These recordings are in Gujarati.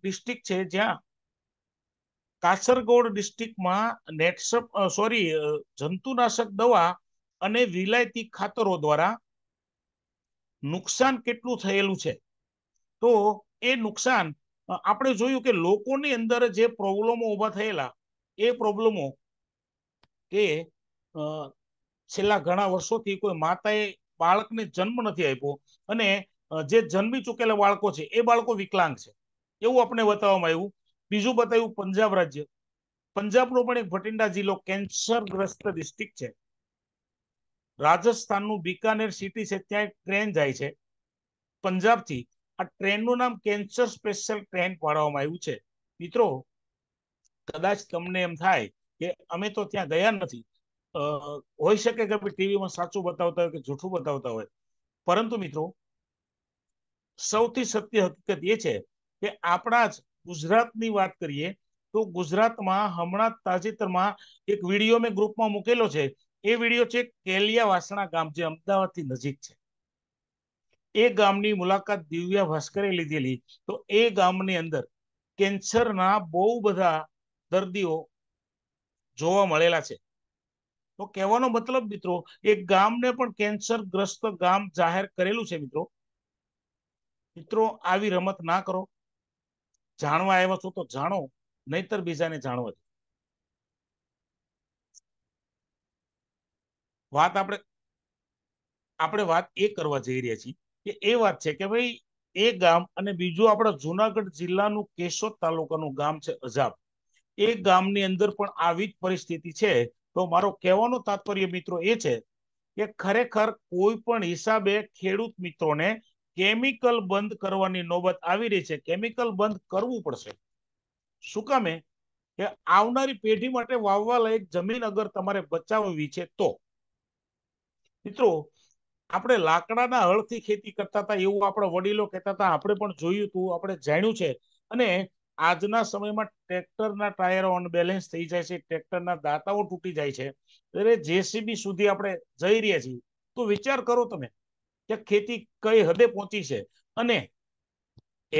ડિસ્ટ્રિક્ટ છે જ્યાં કાસરગોડ ડિસ્ટ્રિક્ટમાં નેટસપ સોરી જંતુનાશક દવા અને વિલાયતી ખાતરો દ્વારા નુકસાન કેટલું થયેલું છે તો એ નુકસાન આપણે જોયું કે લોકોની અંદર જે પ્રોબ્લેમો ઊભા થયેલા એ પ્રોબ્લેમો કે છેલ્લા ઘણા વર્ષોથી કોઈ માતાએ બાળકને જન્મ નથી આપ્યો અને જે જન્મી ચૂકેલા બાળકો છે એ બાળકો વિકલાંગ છે એવું આપણે બતાવવામાં આવ્યું બીજું બતાવ્યું પંજાબ રાજ્ય પંજાબનો પણ એક ભટિંડા જિલ્લો કેન્સરગ્રસ્ત ડિસ્ટ્રિક્ટ છે રાજસ્થાનનું બિકાનેર સિટી છે ત્યાં એક ટ્રેન જાય છે પંજાબથી આ ટ્રેનનું નામ કેન્સર સ્પેશિયલ ટ્રેન પાડવામાં આવ્યું છે મિત્રો કદાચ તમને એમ થાય કે અમે તો ત્યાં ગયા નથી હોઈ શકે કે ટીવીમાં સાચું બતાવતા હોય કે જૂઠું બતાવતા હોય પરંતુ મિત્રો સૌથી સત્ય હકીકત એ છે કે આપણા જ ગુજરાતની વાત કરીએ તો ગુજરાતમાં હમણાં તાજેતરમાં એક વિડીયો મેં ગ્રુપમાં મૂકેલો છે એ વિડીયો છે કેલિયા વાસણા ગામ જે અમદાવાદથી નજીક છે એ ગામની મુલાકાત દિવ્યા ભાસ્કરે લીધેલી તો એ ગામની અંદર કેન્સરના બહુ બધા દર્દીઓ જોવા મળેલા છે તો કહેવાનો મતલબ મિત્રો એ ગામને પણ કેન્સર ગ્રસ્ત ગામ જાહેર કરેલું છે મિત્રો મિત્રો આવી રમત ના કરો જાણવા આવ્યા છો તો જાણો નહીતર બીજાને જાણવા દો વાત આપણે આપણે વાત એ કરવા જઈ રહ્યા છીએ કે એ વાત છે કે ભાઈ એ ગામ અને બીજું આપણા જુનાગઢ જિલ્લાનું કેશોદ તાલુકાનું ગામ છે અજાબ એ ગામની અંદર પણ આવી જ પરિસ્થિતિ છે તો મારો કહેવાનો તાત્પર્ય મિત્રો એ છે કે ખરેખર કોઈ પણ હિસાબે ખેડૂત મિત્રોને કેમિકલ બંધ કરવાની નોબત આવી રહી છે કેમિકલ બંધ કરવું પડશે શું કામે કે આવનારી પેઢી માટે વાવવા લાયક જમીન અગર તમારે બચાવવી છે તો મિત્રો આપણે લાકડાના હળથી ખેતી કરતા હતા એવું આપણા વડીલો કહેતા હતા આપણે પણ જોયું હતું આપણે જાણ્યું છે અને આજના સમયમાં ટ્રેક્ટરના ટાયરો અનબેલેન્સ થઈ જાય છે ટ્રેક્ટરના દાંતાઓ તૂટી જાય છે ત્યારે જેસીબી સુધી આપણે જઈ રહ્યા છીએ તો વિચાર કરો તમે કે ખેતી કઈ હદે પહોંચી છે અને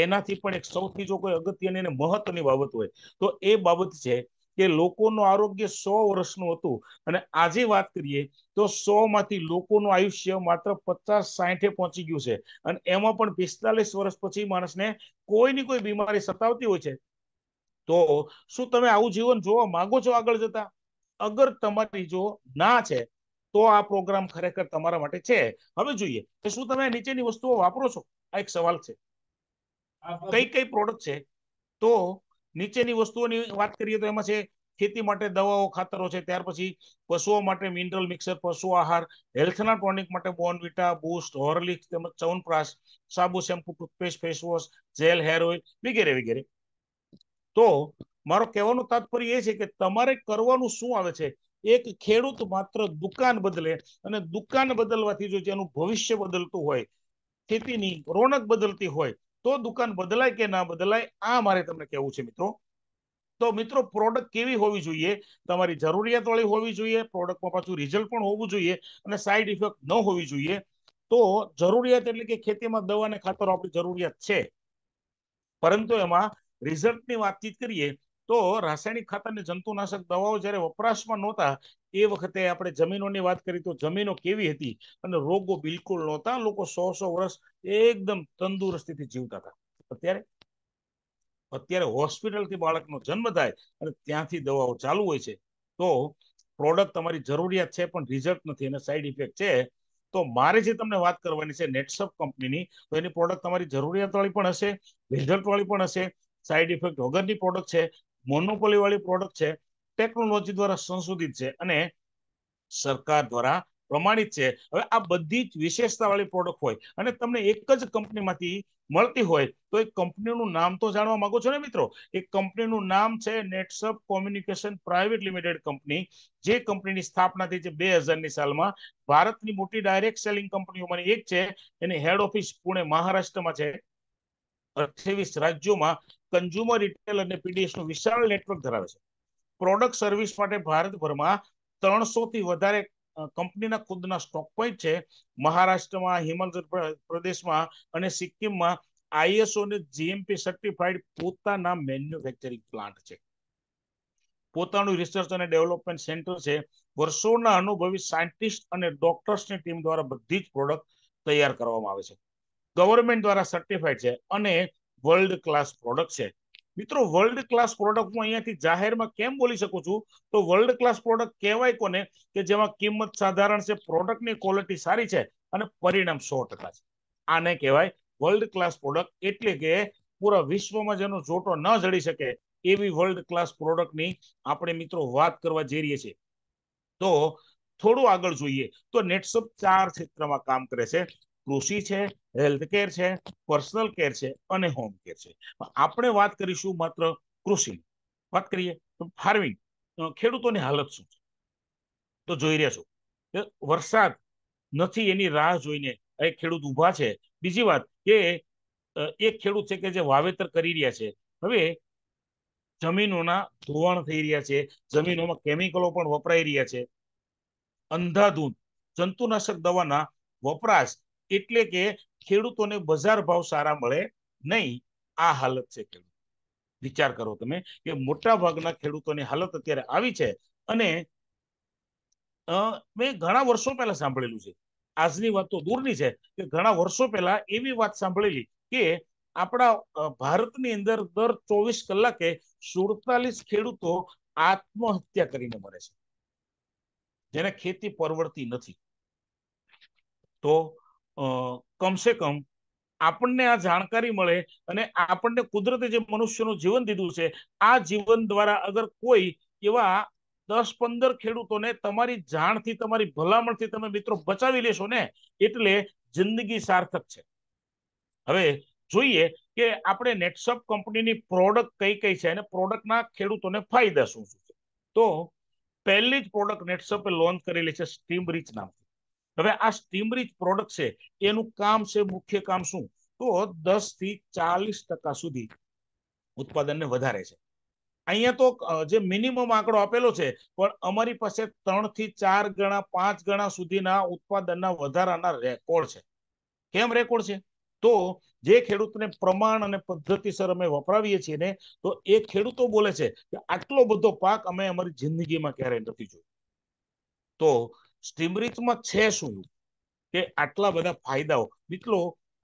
એનાથી પણ એક સૌથી જો કોઈ અગત્યની અને મહત્વની બાબત હોય તો એ બાબત છે કે લોકોનું આરોગ્ય સો વર્ષનું હતું અને આજે વાત કરીએ તો સો માંથી લોકોનું આયુષ્ય માત્ર પચાસ સાહીઠે પહોંચી ગયું છે અને એમાં પણ પિસ્તાલીસ વર્ષ પછી માણસને કોઈની કોઈ બીમારી સતાવતી હોય છે તો શું તમે આવું જીવન જોવા માંગો છો આગળ જતા અગર તમારી જો ના છે તો આ પ્રોગ્રામ ખરેખર તમારા માટે છે હવે જોઈએ કે શું તમે નીચેની વસ્તુઓ વાપરો છો આ એક સવાલ છે કઈ કઈ પ્રોડક્ટ છે તો નીચેની વસ્તુઓની વાત કરીએ તો એમાં છે ખેતી માટે દવાઓ ખાતરો છે ત્યાર પછી પશુઓ માટે મિનરલ મિક્સર પશુ આહાર હેલ્થના ટોનિક માટે બોનવિટા બુસ્ટ હોર્લિક્સ તેમજ ચવનપ્રાશ સાબુ shampoo toothpaste face wash gel hair oil વગેરે વગેરે તો મારો કહેવાનો તાત્પર્ય એ છે કે તમારે કરવાનું શું આવે છે એક ખેડૂત માત્ર દુકાન બદલે અને દુકાન બદલવાથી જો તેનું ભવિષ્ય બદલતું હોય ખેતીની રોનક બદલતી હોય તો દુકાન બદલાય કે ના બદલાય આ મારે તમને કહેવું છે મિત્રો તો મિત્રો પ્રોડક્ટ કેવી હોવી જોઈએ તમારી જરૂરિયાતવાળી હોવી જોઈએ પ્રોડક્ટમાં પાછું રિઝલ્ટ પણ હોવું જોઈએ અને સાઈડ ઇફેક્ટ ન હોવી જોઈએ તો જરૂરિયાત એટલે કે ખેતીમાં દવા અને ખાતરો આપણી જરૂરિયાત છે પરંતુ એમાં રિઝલ્ટની વાતચીત કરીએ તો રાસાયણિક ખાતર અને જંતુનાશક દવાઓ જ્યારે વપરાશમાં નહોતા એ વખતે આપણે જમીનોની વાત કરી તો જમીનો કેવી હતી અને રોગો બિલકુલ નહોતા લોકો સો સો વર્ષ એકદમ તંદુરસ્તીથી જીવતા હતા અત્યારે અત્યારે હોસ્પિટલથી બાળકનો જન્મ થાય અને ત્યાંથી દવાઓ ચાલુ હોય છે તો પ્રોડક્ટ તમારી જરૂરિયાત છે પણ રિઝલ્ટ નથી અને સાઈડ ઇફેક્ટ છે તો મારે જે તમને વાત કરવાની છે નેટસપ કંપનીની તો એની પ્રોડક્ટ તમારી જરૂરિયાતવાળી પણ હશે રિઝલ્ટ વાળી પણ હશે સાઈડ ઇફેક્ટ વગરની પ્રોડક્ટ છે મોનોપોલી વાળી પ્રોડક્ટ છે ટેકનોલોજી દ્વારા સંશોધિત છે અને સરકાર દ્વારા પ્રમાણિત છે હવે આ બધી જ વિશેષતા વાળી પ્રોડક્ટ હોય અને તમને એક જ કંપનીમાંથી મળતી હોય તો એ કંપનીનું નામ તો જાણવા માંગો છો ને મિત્રો એ કંપનીનું નામ છે Netsurf communication private limited company જે કંપનીની સ્થાપના થઈ છે બે હજારની સાલમાં ભારતની મોટી ડાયરેક્ટ સેલિંગ કંપનીઓમાંની એક છે એની હેડ ઓફિસ પુણે મહારાષ્ટ્રમાં છે અઠ્યાવીસ રાજ્યોમાં કન્ઝ્યુમર રિટેલ અને પીડીએસનું વિશાળ નેટવર્ક ધરાવે છે પ્રોડક્ટ સર્વિસ માટે ભારતભરમાં ત્રણસોથી વધારે કંપનીના ખુદના સ્ટોક પોઈન્ટ છે મહારાષ્ટ્રમાં હિમાચલ પ્રદેશમાં અને સિક્કિમમાં આઈએસઓ ને જીએમપી સર્ટિફાઈડ પોતાના મેન્યુફેક્ચરિંગ પ્લાન્ટ છે પોતાનું રિસર્ચ અને ડેવલપમેન્ટ સેન્ટર છે વર્ષોના અનુભવી સાયન્ટિસ્ટ અને ડોક્ટર્સની ટીમ દ્વારા બધી જ પ્રોડક્ટ તૈયાર કરવામાં આવે છે ગવર્મેન્ટ દ્વારા સર્ટિફાઈડ છે અને વર્લ્ડ ક્લાસ પ્રોડક્ટ છે મિત્રો વર્લ્ડ ક્લાસ પ્રોડક્ટ હું અહીંયાથી જાહેરમાં કેમ બોલી શકું છું તો વર્લ્ડ ક્લાસ પ્રોડક્ટ કહેવાય કોને કે જેમાં કિંમત સાધારણ છે પ્રોડક્ટની ક્વોલિટી સારી છે અને પરિણામ સો છે આને કહેવાય વર્લ્ડ ક્લાસ પ્રોડક્ટ એટલે કે પૂરા વિશ્વમાં જેનો જોટો ન જડી શકે એવી વર્લ્ડ ક્લાસ પ્રોડક્ટની આપણે મિત્રો વાત કરવા જઈ રહીએ છીએ તો થોડું આગળ જોઈએ તો નેટસપ ચાર ક્ષેત્રમાં કામ કરે છે કૃષિ છે હેલ્થ કેર છે પર્સનલ કેર છે અને હોમ કેર છે આપણે વાત કરીશું માત્ર કૃષિ વાત કરીએ તો ફાર્મિંગ ખેડૂતોની હાલત શું છે તો જોઈ રહ્યા છો કે વરસાદ નથી એની રાહ જોઈને એક ખેડૂત ઊભા છે બીજી વાત કે એક ખેડૂત છે કે જે વાવેતર કરી રહ્યા છે હવે જમીનોના ધોવાણ થઈ રહ્યા છે જમીનોમાં કેમિકલો પણ વપરાઈ રહ્યા છે અંધાધૂંધ જંતુનાશક દવાના વપરાશ એટલે કે ખેડૂતોને બજાર ભાવ સારા મળે નહીં આ હાલત છે વિચાર કરો તમે કે મોટા ભાગના ખેડૂતોની હાલત અત્યારે આવી છે અને મેં ઘણા વર્ષો પહેલા સાંભળેલું છે આજની વાત તો દૂરની છે કે ઘણા વર્ષો પહેલા એવી વાત સાંભળેલી કે આપણા ભારતની અંદર દર ચોવીસ કલાકે સુડતાલીસ ખેડૂતો આત્મહત્યા કરીને મરે છે જેને ખેતી પરવડતી નથી તો કમસે કમ આપણને આ જાણકારી મળે અને આપણને કુદરતે જે મનુષ્યનું જીવન દીધું છે આ જીવન દ્વારા અગર કોઈ એવા દસ પંદર ખેડૂતોને તમારી જાણથી તમારી ભલામણથી તમે મિત્રો બચાવી લેશો ને એટલે જિંદગી સાર્થક છે હવે જોઈએ કે આપણે નેટસપ કંપનીની પ્રોડક્ટ કઈ કઈ છે અને પ્રોડક્ટના ખેડૂતોને ફાયદા શું શું છે તો પહેલી જ પ્રોડક્ટ નેટસપે લોન્ચ કરેલી છે સ્ટીમ રીચ નામથી હવે આ સ્ટીમ પ્રોડક્ટ છે એનું કામ છે મુખ્ય કામ શું તો દસ થી ચાલીસ ટકા સુધી ઉત્પાદનને વધારે છે અહીંયા તો જે મિનિમમ આંકડો આપેલો છે પણ અમારી પાસે ત્રણ થી ચાર ગણા પાંચ ગણા સુધીના ઉત્પાદનના વધારાના રેકોર્ડ છે કેમ રેકોર્ડ છે તો જે ખેડૂતને પ્રમાણ અને પદ્ધતિસર અમે વપરાવીએ છીએ ને તો એ ખેડૂતો બોલે છે કે આટલો બધો પાક અમે અમારી જિંદગીમાં ક્યારેય નથી જોયો તો સ્ટીમરીતમાં છે શું કે આટલા બધા ફાયદાઓ મિત્રો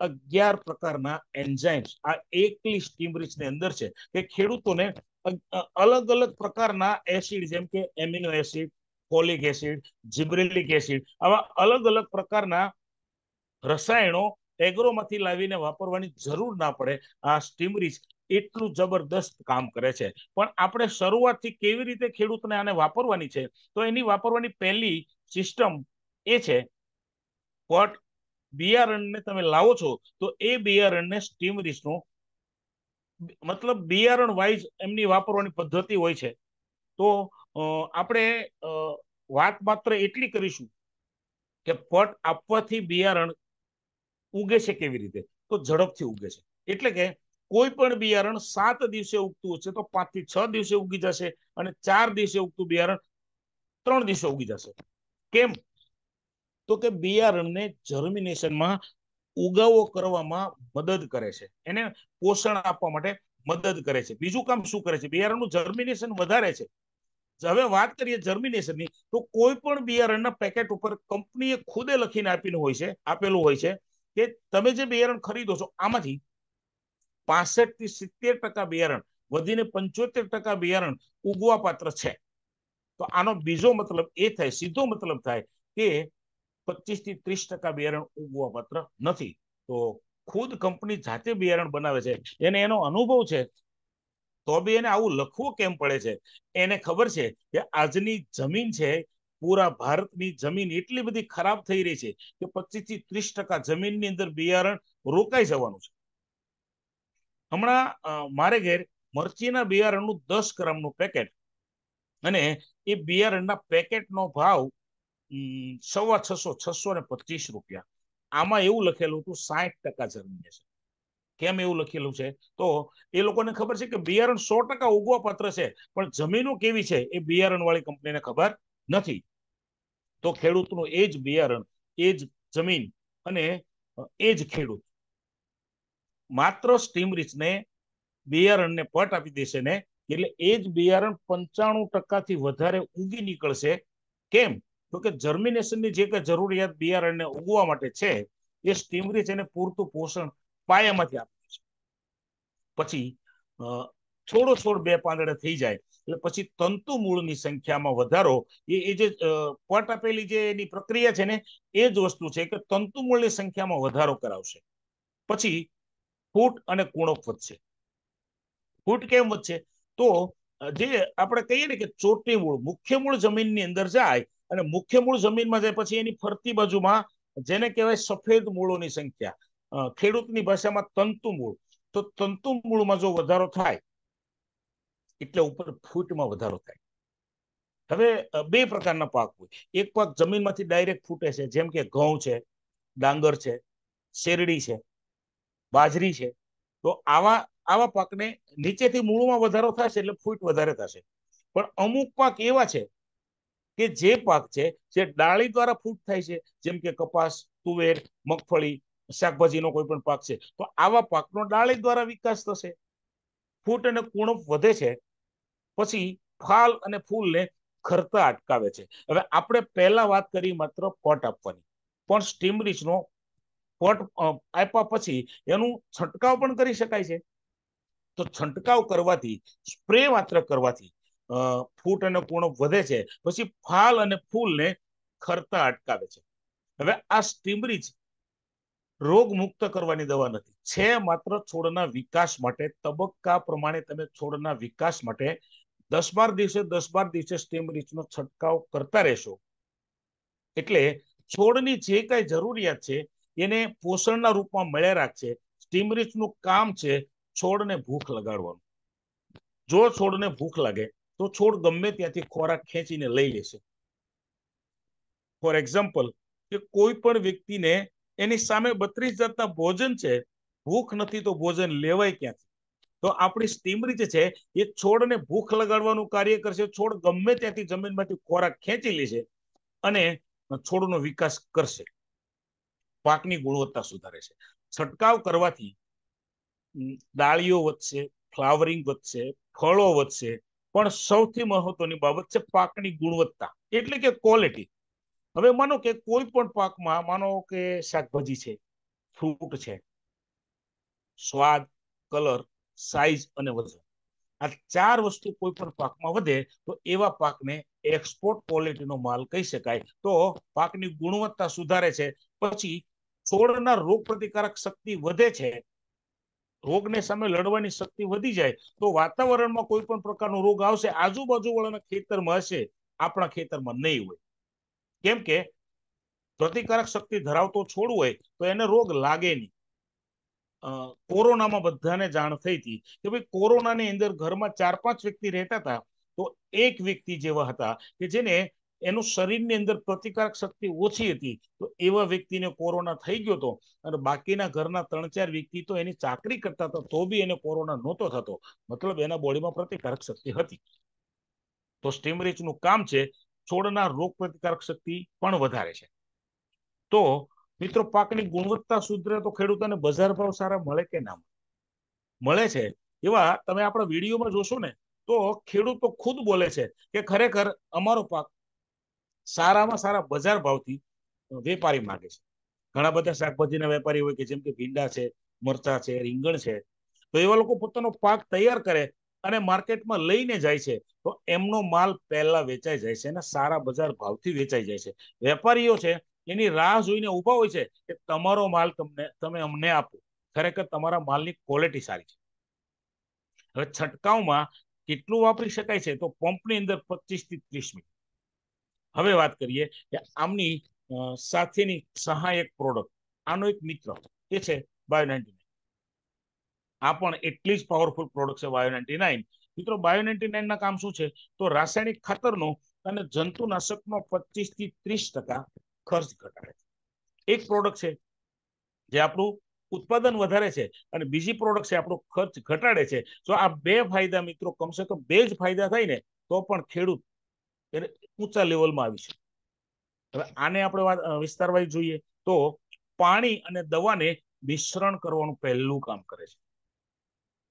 અગિયાર પ્રકારના એન્ઝાઇમ્સ આ એકલી સ્ટીમરીચની અંદર છે કે ખેડૂતોને અલગ અલગ પ્રકારના એસિડ જેમ કે amino acid folic acid gibberellic acid આવા અલગ અલગ પ્રકારના રસાયણો એગ્રોમાંથી લાવીને વાપરવાની જરૂર ના પડે આ સ્ટીમરીચ એટલું જબરદસ્ત કામ કરે છે પણ આપણે શરૂઆતથી કેવી રીતે ખેડૂતને આને વાપરવાની છે તો એની વાપરવાની પહેલી સિસ્ટમ એ છે પટ બિયારણને તમે લાવો છો તો એ બિયારણને સ્ટીમ રીસનું મતલબ બિયારણ વાઇઝ એમની વાપરવાની પદ્ધતિ હોય છે તો આપણે વાત માત્ર એટલી કરીશું કે પટ આપવાથી બિયારણ ઉગે છે કેવી રીતે તો ઝડપથી ઉગે છે એટલે કે કોઈ પણ બિયારણ સાત દિવસે ઉગતું હશે તો પાંચ થી છ દિવસે ઉગી જશે અને ચાર દિવસે ઉગતું બિયારણ ત્રણ દિવસે ઉગી જશે કેમ તો કે બિયારણને જર્મિનેશનમાં ઉગાવો કરવામાં મદદ કરે છે એને પોષણ આપવા માટે મદદ કરે છે બીજું કામ શું કરે છે બિયારણનું જર્મિનેશન વધારે છે હવે વાત કરીએ જર્મિનેશનની તો કોઈ પણ બિયારણના પેકેટ ઉપર કંપનીએ ખુદે લખીને આપીને હોય છે આપેલું હોય છે કે તમે જે બિયારણ ખરીદો છો આમાંથી પાસઠ થી સિત્તેર ટકા બિયારણ વધીને પંચોતેર ટકા બિયારણ ઉગવા પાત્ર છે તો આનો બીજો મતલબ એ થાય સીધો મતલબ થાય કે પચીસ થી ત્રીસ ટકા બિયારણ ઉગવા પાત્ર નથી તો ખુદ કંપની જાતે બિયારણ બનાવે છે એને એનો અનુભવ છે તો બી એને આવું લખવું કેમ પડે છે એને ખબર છે કે આજની જમીન છે પૂરા ભારતની જમીન એટલી બધી ખરાબ થઈ રહી છે કે પચીસ થી ત્રીસ ટકા જમીનની અંદર બિયારણ રોકાઈ જવાનું છે હમણાં મારે ઘેર મરચીના બિયારણનું દસ ગ્રામનું પેકેટ અને એ બિયારણના પેકેટનો ભાવ સવા છસો છસો ને પચીસ રૂપિયા આમાં એવું લખેલું હતું સાઠ ટકા જમીને છે કેમ એવું લખેલું છે તો એ લોકોને ખબર છે કે બિયારણ સો ટકા ઉગવા પાત્ર છે પણ જમીનો કેવી છે એ બિયારણ વાળી કંપનીને ખબર નથી તો ખેડૂતનું એ જ બિયારણ એ જ જમીન અને એ જ ખેડૂત માત્ર સ્ટીમ રીચને બિયારણને પટ આપી દેશે ને એટલે એ જ બિયારણ પંચાણું ટકાથી વધારે ઉગી નીકળશે કેમ તો કે જર્મિનેશનની જે કે જરૂરિયાત બિયારણને ઉગવા માટે છે એ સ્ટીમરીચ એને પૂરતું પોષણ પાયામાંથી આપે છે પછી છોડો છોડ બે પાંદડે થઈ જાય એટલે પછી તંતુ મૂળની સંખ્યામાં વધારો એ એ જે પટ આપેલી જે એની પ્રક્રિયા છે ને એ જ વસ્તુ છે કે તંતુ મૂળની સંખ્યામાં વધારો કરાવશે પછી ફૂટ અને કુણપ વધશે ફૂટ કેમ વધશે તો જે આપણે કહીએ ને કે ચોટી મૂળ મુખ્ય મૂળ જમીનની અંદર જાય અને મુખ્ય મૂળ જમીનમાં જાય પછી એની ફરતી બાજુમાં જેને કહેવાય સફેદ મૂળોની સંખ્યા ખેડૂતની ભાષામાં તંતુ મૂળ તો તંતુ મૂળમાં જો વધારો થાય એટલે ઉપર ફૂટમાં વધારો થાય હવે બે પ્રકારના પાક હોય એક પાક જમીનમાંથી ડાયરેક્ટ ફૂટે છે જેમ કે ઘઉં છે ડાંગર છે શેરડી છે બાજરી છે તો આવા આવા પાકને નીચેથી મૂળમાં વધારો થશે એટલે ફૂટ વધારે થશે પણ અમુક પાક એવા છે કે જે પાક છે જે ડાળી દ્વારા ફૂટ થાય છે જેમ કે કપાસ તુવેર મગફળી શાકભાજીનો કોઈ પણ પાક છે તો આવા પાકનો ડાળી દ્વારા વિકાસ થશે ફૂટ અને કુણપ વધે છે પછી ફાલ અને ફૂલને ખરતા અટકાવે છે હવે આપણે પહેલા વાત કરી માત્ર પટ આપવાની પણ સ્ટીમરીચનો પટ આપ્યા પછી એનું છંટકાવ પણ કરી શકાય છે તો છંટકાવ કરવાથી સ્પ્રે માત્ર કરવાથી ફૂટ અને પૂર્ણ વધે છે પછી ફાલ અને ફૂલને ખરતા અટકાવે છે હવે આ સ્ટીમરીજ રોગ મુક્ત કરવાની દવા નથી છે માત્ર છોડના વિકાસ માટે તબક્કા પ્રમાણે તમે છોડના વિકાસ માટે દસ બાર દિવસે દસ બાર દિવસે સ્ટીમરીચનો છંટકાવ કરતા રહેશો એટલે છોડની જે કાંઈ જરૂરિયાત છે એને પોષણના રૂપમાં મળ્યા રાખશે સ્ટીમરીચનું કામ છે છોડને ભૂખ લગાડવાનું જો છોડને ભૂખ લાગે તો છોડ ગમે ત્યાંથી ખોરાક ખેંચીને લઈ લેશે ફોર એક્ઝામ્પલ કે કોઈ પણ વ્યક્તિને એની સામે બત્રીસ જાતના ભોજન છે ભૂખ નથી તો ભોજન લેવાય ક્યાંથી તો આપણી સ્ટીમરી જે છે એ છોડને ભૂખ લગાડવાનું કાર્ય કરશે છોડ ગમે ત્યાંથી જમીનમાંથી ખોરાક ખેંચી લેશે અને છોડનો વિકાસ કરશે પાકની ગુણવત્તા સુધારે છે છંટકાવ કરવાથી ડાળીઓ વધશે ફ્લાવરિંગ વધશે ફળો વધશે પણ સૌથી મહત્વની બાબત છે પાકની ગુણવત્તા એટલે કે ક્વોલિટી હવે માનો કે કોઈ પણ પાકમાં માનો કે શાકભાજી છે ફ્રૂટ છે સ્વાદ કલર સાઈઝ અને વજન આ ચાર વસ્તુ કોઈ પણ પાકમાં વધે તો એવા પાકને એક્સપોર્ટ ક્વોલિટીનો માલ કહી શકાય તો પાકની ગુણવત્તા સુધારે છે પછી છોડના રોગ પ્રતિકારક શક્તિ વધે છે રોગને સામે લડવાની શક્તિ વધી જાય તો વાતાવરણમાં કોઈ પણ પ્રકારનો રોગ આવશે આજુબાજુ વાળાના ખેતરમાં હશે આપણા ખેતરમાં નહીં હોય કેમ કે પ્રતિકારક શક્તિ ધરાવતો છોડ હોય તો એને રોગ લાગે નહીં કોરોનામાં બધાને જાણ થઈ હતી કે ભાઈ કોરોનાની અંદર ઘરમાં ચાર પાંચ વ્યક્તિ રહેતા હતા તો એક વ્યક્તિ જેવા હતા કે જેને એનું શરીરની અંદર પ્રતિકારક શક્તિ ઓછી હતી તો એવા વ્યક્તિને કોરોના થઈ ગયો હતો અને બાકીના ઘરના ત્રણ ચાર વ્યક્તિ તો એની ચાકરી કરતા હતા તો બી એને કોરોના નહોતો થતો મતલબ એના બોડીમાં પ્રતિકારક શક્તિ હતી તો સ્ટીમરીચનું કામ છે છોડના રોગ પ્રતિકારક શક્તિ પણ વધારે છે તો મિત્રો પાકની ગુણવત્તા સુધરે તો ખેડૂતોને બજાર ભાવ સારા મળે કે ના મળે છે એવા તમે આપણા વિડીયોમાં જોશો ને તો ખેડૂતો ખુદ બોલે છે કે ખરેખર અમારો પાક સારામાં સારા બજાર ભાવથી વેપારી માગે છે ઘણા બધા શાકભાજીના વેપારી હોય કે જેમ કે ભીંડા છે મરચા છે રીંગણ છે તો એવા લોકો પોતાનો પાક તૈયાર કરે અને માર્કેટમાં લઈને જાય છે તો એમનો માલ પહેલા વેચાઈ જાય છે અને સારા બજાર ભાવથી વેચાઈ જાય છે વેપારીઓ છે એની રાહ જોઈને ઊભા હોય છે કે તમારો માલ તમને તમે અમને આપો ખરેખર તમારા માલની ક્વોલિટી સારી છે હવે છંટકાવમાં કેટલું વાપરી શકાય છે તો પંપની અંદર પચીસ થી ત્રીસ મિનિટ હવે વાત કરીએ કે આમની સાથેની સહાયક પ્રોડક્ટ આનો એક મિત્ર એ છે બાયો નાઇન્ટી નાઇન આ પણ એટલી જ પાવરફુલ પ્રોડક્ટ છે બાયો નાઇન્ટી નાઇન મિત્રો બાયો નાઇન્ટી નાઇનના કામ શું છે તો રાસાયણિક ખાતરનો અને જંતુનાશકનો પચીસ થી ત્રીસ ટકા ખર્ચ ઘટાડે છે એક પ્રોડક્ટ છે જે આપણું ઉત્પાદન વધારે છે અને બીજી પ્રોડક્ટ છે આપણો ખર્ચ ઘટાડે છે જો આ બે ફાયદા મિત્રો કમસે કમ બે જ ફાયદા થાય ને તો પણ ખેડૂત ઊંચા લેવલમાં આવી છે હવે આને આપણે વિસ્તારવાઈ જોઈએ તો પાણી અને દવાને મિશ્રણ કરવાનું પહેલું કામ કરે છે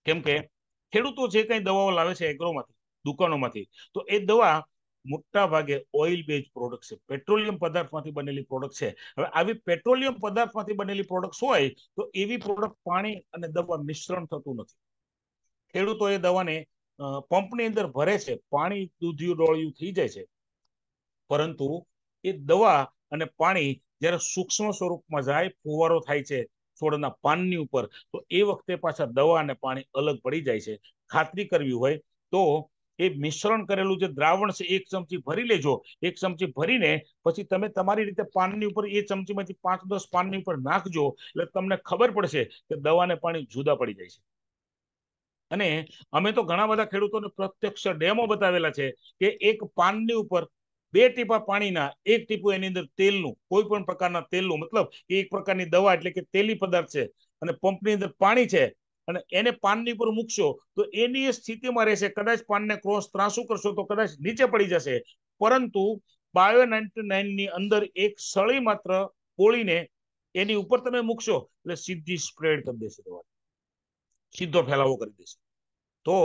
કેમ કે ખેડૂતો જે કંઈ દવાઓ લાવે છે એગ્રોમાંથી દુકાનોમાંથી તો એ દવા મોટા ભાગે ઓઇલ બેઝ પ્રોડક્ટ છે પેટ્રોલિયમ પદાર્થમાંથી બનેલી પ્રોડક્ટ છે હવે આવી પેટ્રોલિયમ પદાર્થમાંથી બનેલી પ્રોડક્ટ હોય તો એવી પ્રોડક્ટ પાણી અને દવા મિશ્રણ થતું નથી ખેડૂતો એ દવાને પંપની અંદર ભરે છે પાણી દૂધિયું ડોળિયું થઈ જાય છે પરંતુ એ દવા અને પાણી જ્યારે સૂક્ષ્મ સ્વરૂપમાં જાય ફુવારો થાય છે છોડના પાનની ઉપર તો એ વખતે પાછા દવા અને પાણી અલગ પડી જાય છે ખાતરી કરવી હોય તો એ મિશ્રણ કરેલું જે દ્રાવણ છે એક ચમચી ભરી લેજો એક ચમચી ભરીને પછી તમે તમારી રીતે પાનની ઉપર એ ચમચીમાંથી પાંચ દસ પાનની ઉપર નાખજો એટલે તમને ખબર પડશે કે દવાને પાણી જુદા પડી જાય છે અને અમે તો ઘણા બધા ખેડૂતોને પ્રત્યક્ષ ડેમો બતાવેલા છે કે એક પાનની ઉપર બે ટીપા પાણીના એક ટીપું એની અંદર તેલનું કોઈ પણ પ્રકારના તેલનું મતલબ એ એક પ્રકારની દવા એટલે કે તેલી પદાર્થ છે અને પંપની અંદર પાણી છે અને એને પાનની પર મૂકશો તો એની સ્થિતિમાં રહેશે કદાચ પાનને ક્રોસ ત્રાસુ કરશો તો કદાચ નીચે પડી જશે પરંતુ બાયો નાઇન્ટી નાઇનની અંદર એક સળી માત્ર પોળીને એની ઉપર તમે મૂકશો એટલે સીધી સ્પ્રેડ કરી દેશે દવા સીધો ફેલાવો કરી દેશે તો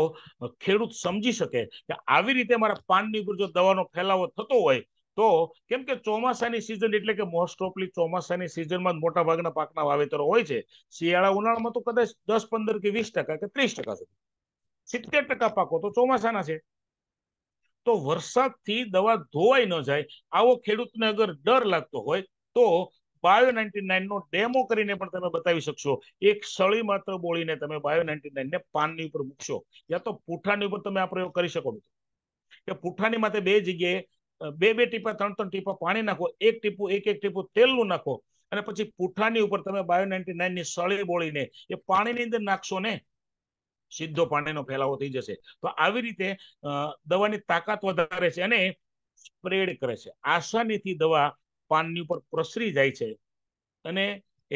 ખેડૂત સમજી શકે કે આવી રીતે મારા પાનની ઉપર જો દવાનો ફેલાવો થતો હોય તો કેમ કે ચોમાસાની સિઝન એટલે કે મોસ્ટ ઓફલી ચોમાસાની સિઝનમાં મોટા ભાગના પાકના વાવેતરો હોય છે શિયાળા ઉનાળામાં તો કદાચ દસ પંદર કે વીસ ટકા કે ત્રીસ ટકા સુધી સિત્તેર ટકા પાકો તો ચોમાસાના છે તો વરસાદથી દવા ધોવાઈ ન જાય આવો ખેડૂતને અગર ડર લાગતો હોય તો બાયો નાઇન્ટી નાઇનનો ડેમો કરીને પણ તમે બતાવી શકશો એક સળી માત્ર બોળીને તમે બાયો નાઇન્ટી નાઇનને પાનની ઉપર મૂકશો યા તો પૂંઠાની ઉપર તમે આ પ્રયોગ કરી શકો મિત્રો કે પૂંઠાની માથે બે જગ્યાએ બે બે ટીપા ત્રણ ત્રણ ટીપા પાણી નાખો એક ટીપું એક એક ટીપું તેલનું નાખો અને પછી પૂંઠાની ઉપર તમે બાયો નાઇન્ટી નાઇન ની સળી બોળીને એ પાણીની અંદર નાખશો ને સીધો પાણીનો ફેલાવો થઈ જશે તો આવી રીતે દવાની તાકાત વધારે છે અને સ્પ્રેડ કરે છે આસાનીથી દવા પાનની ઉપર પ્રસરી જાય છે અને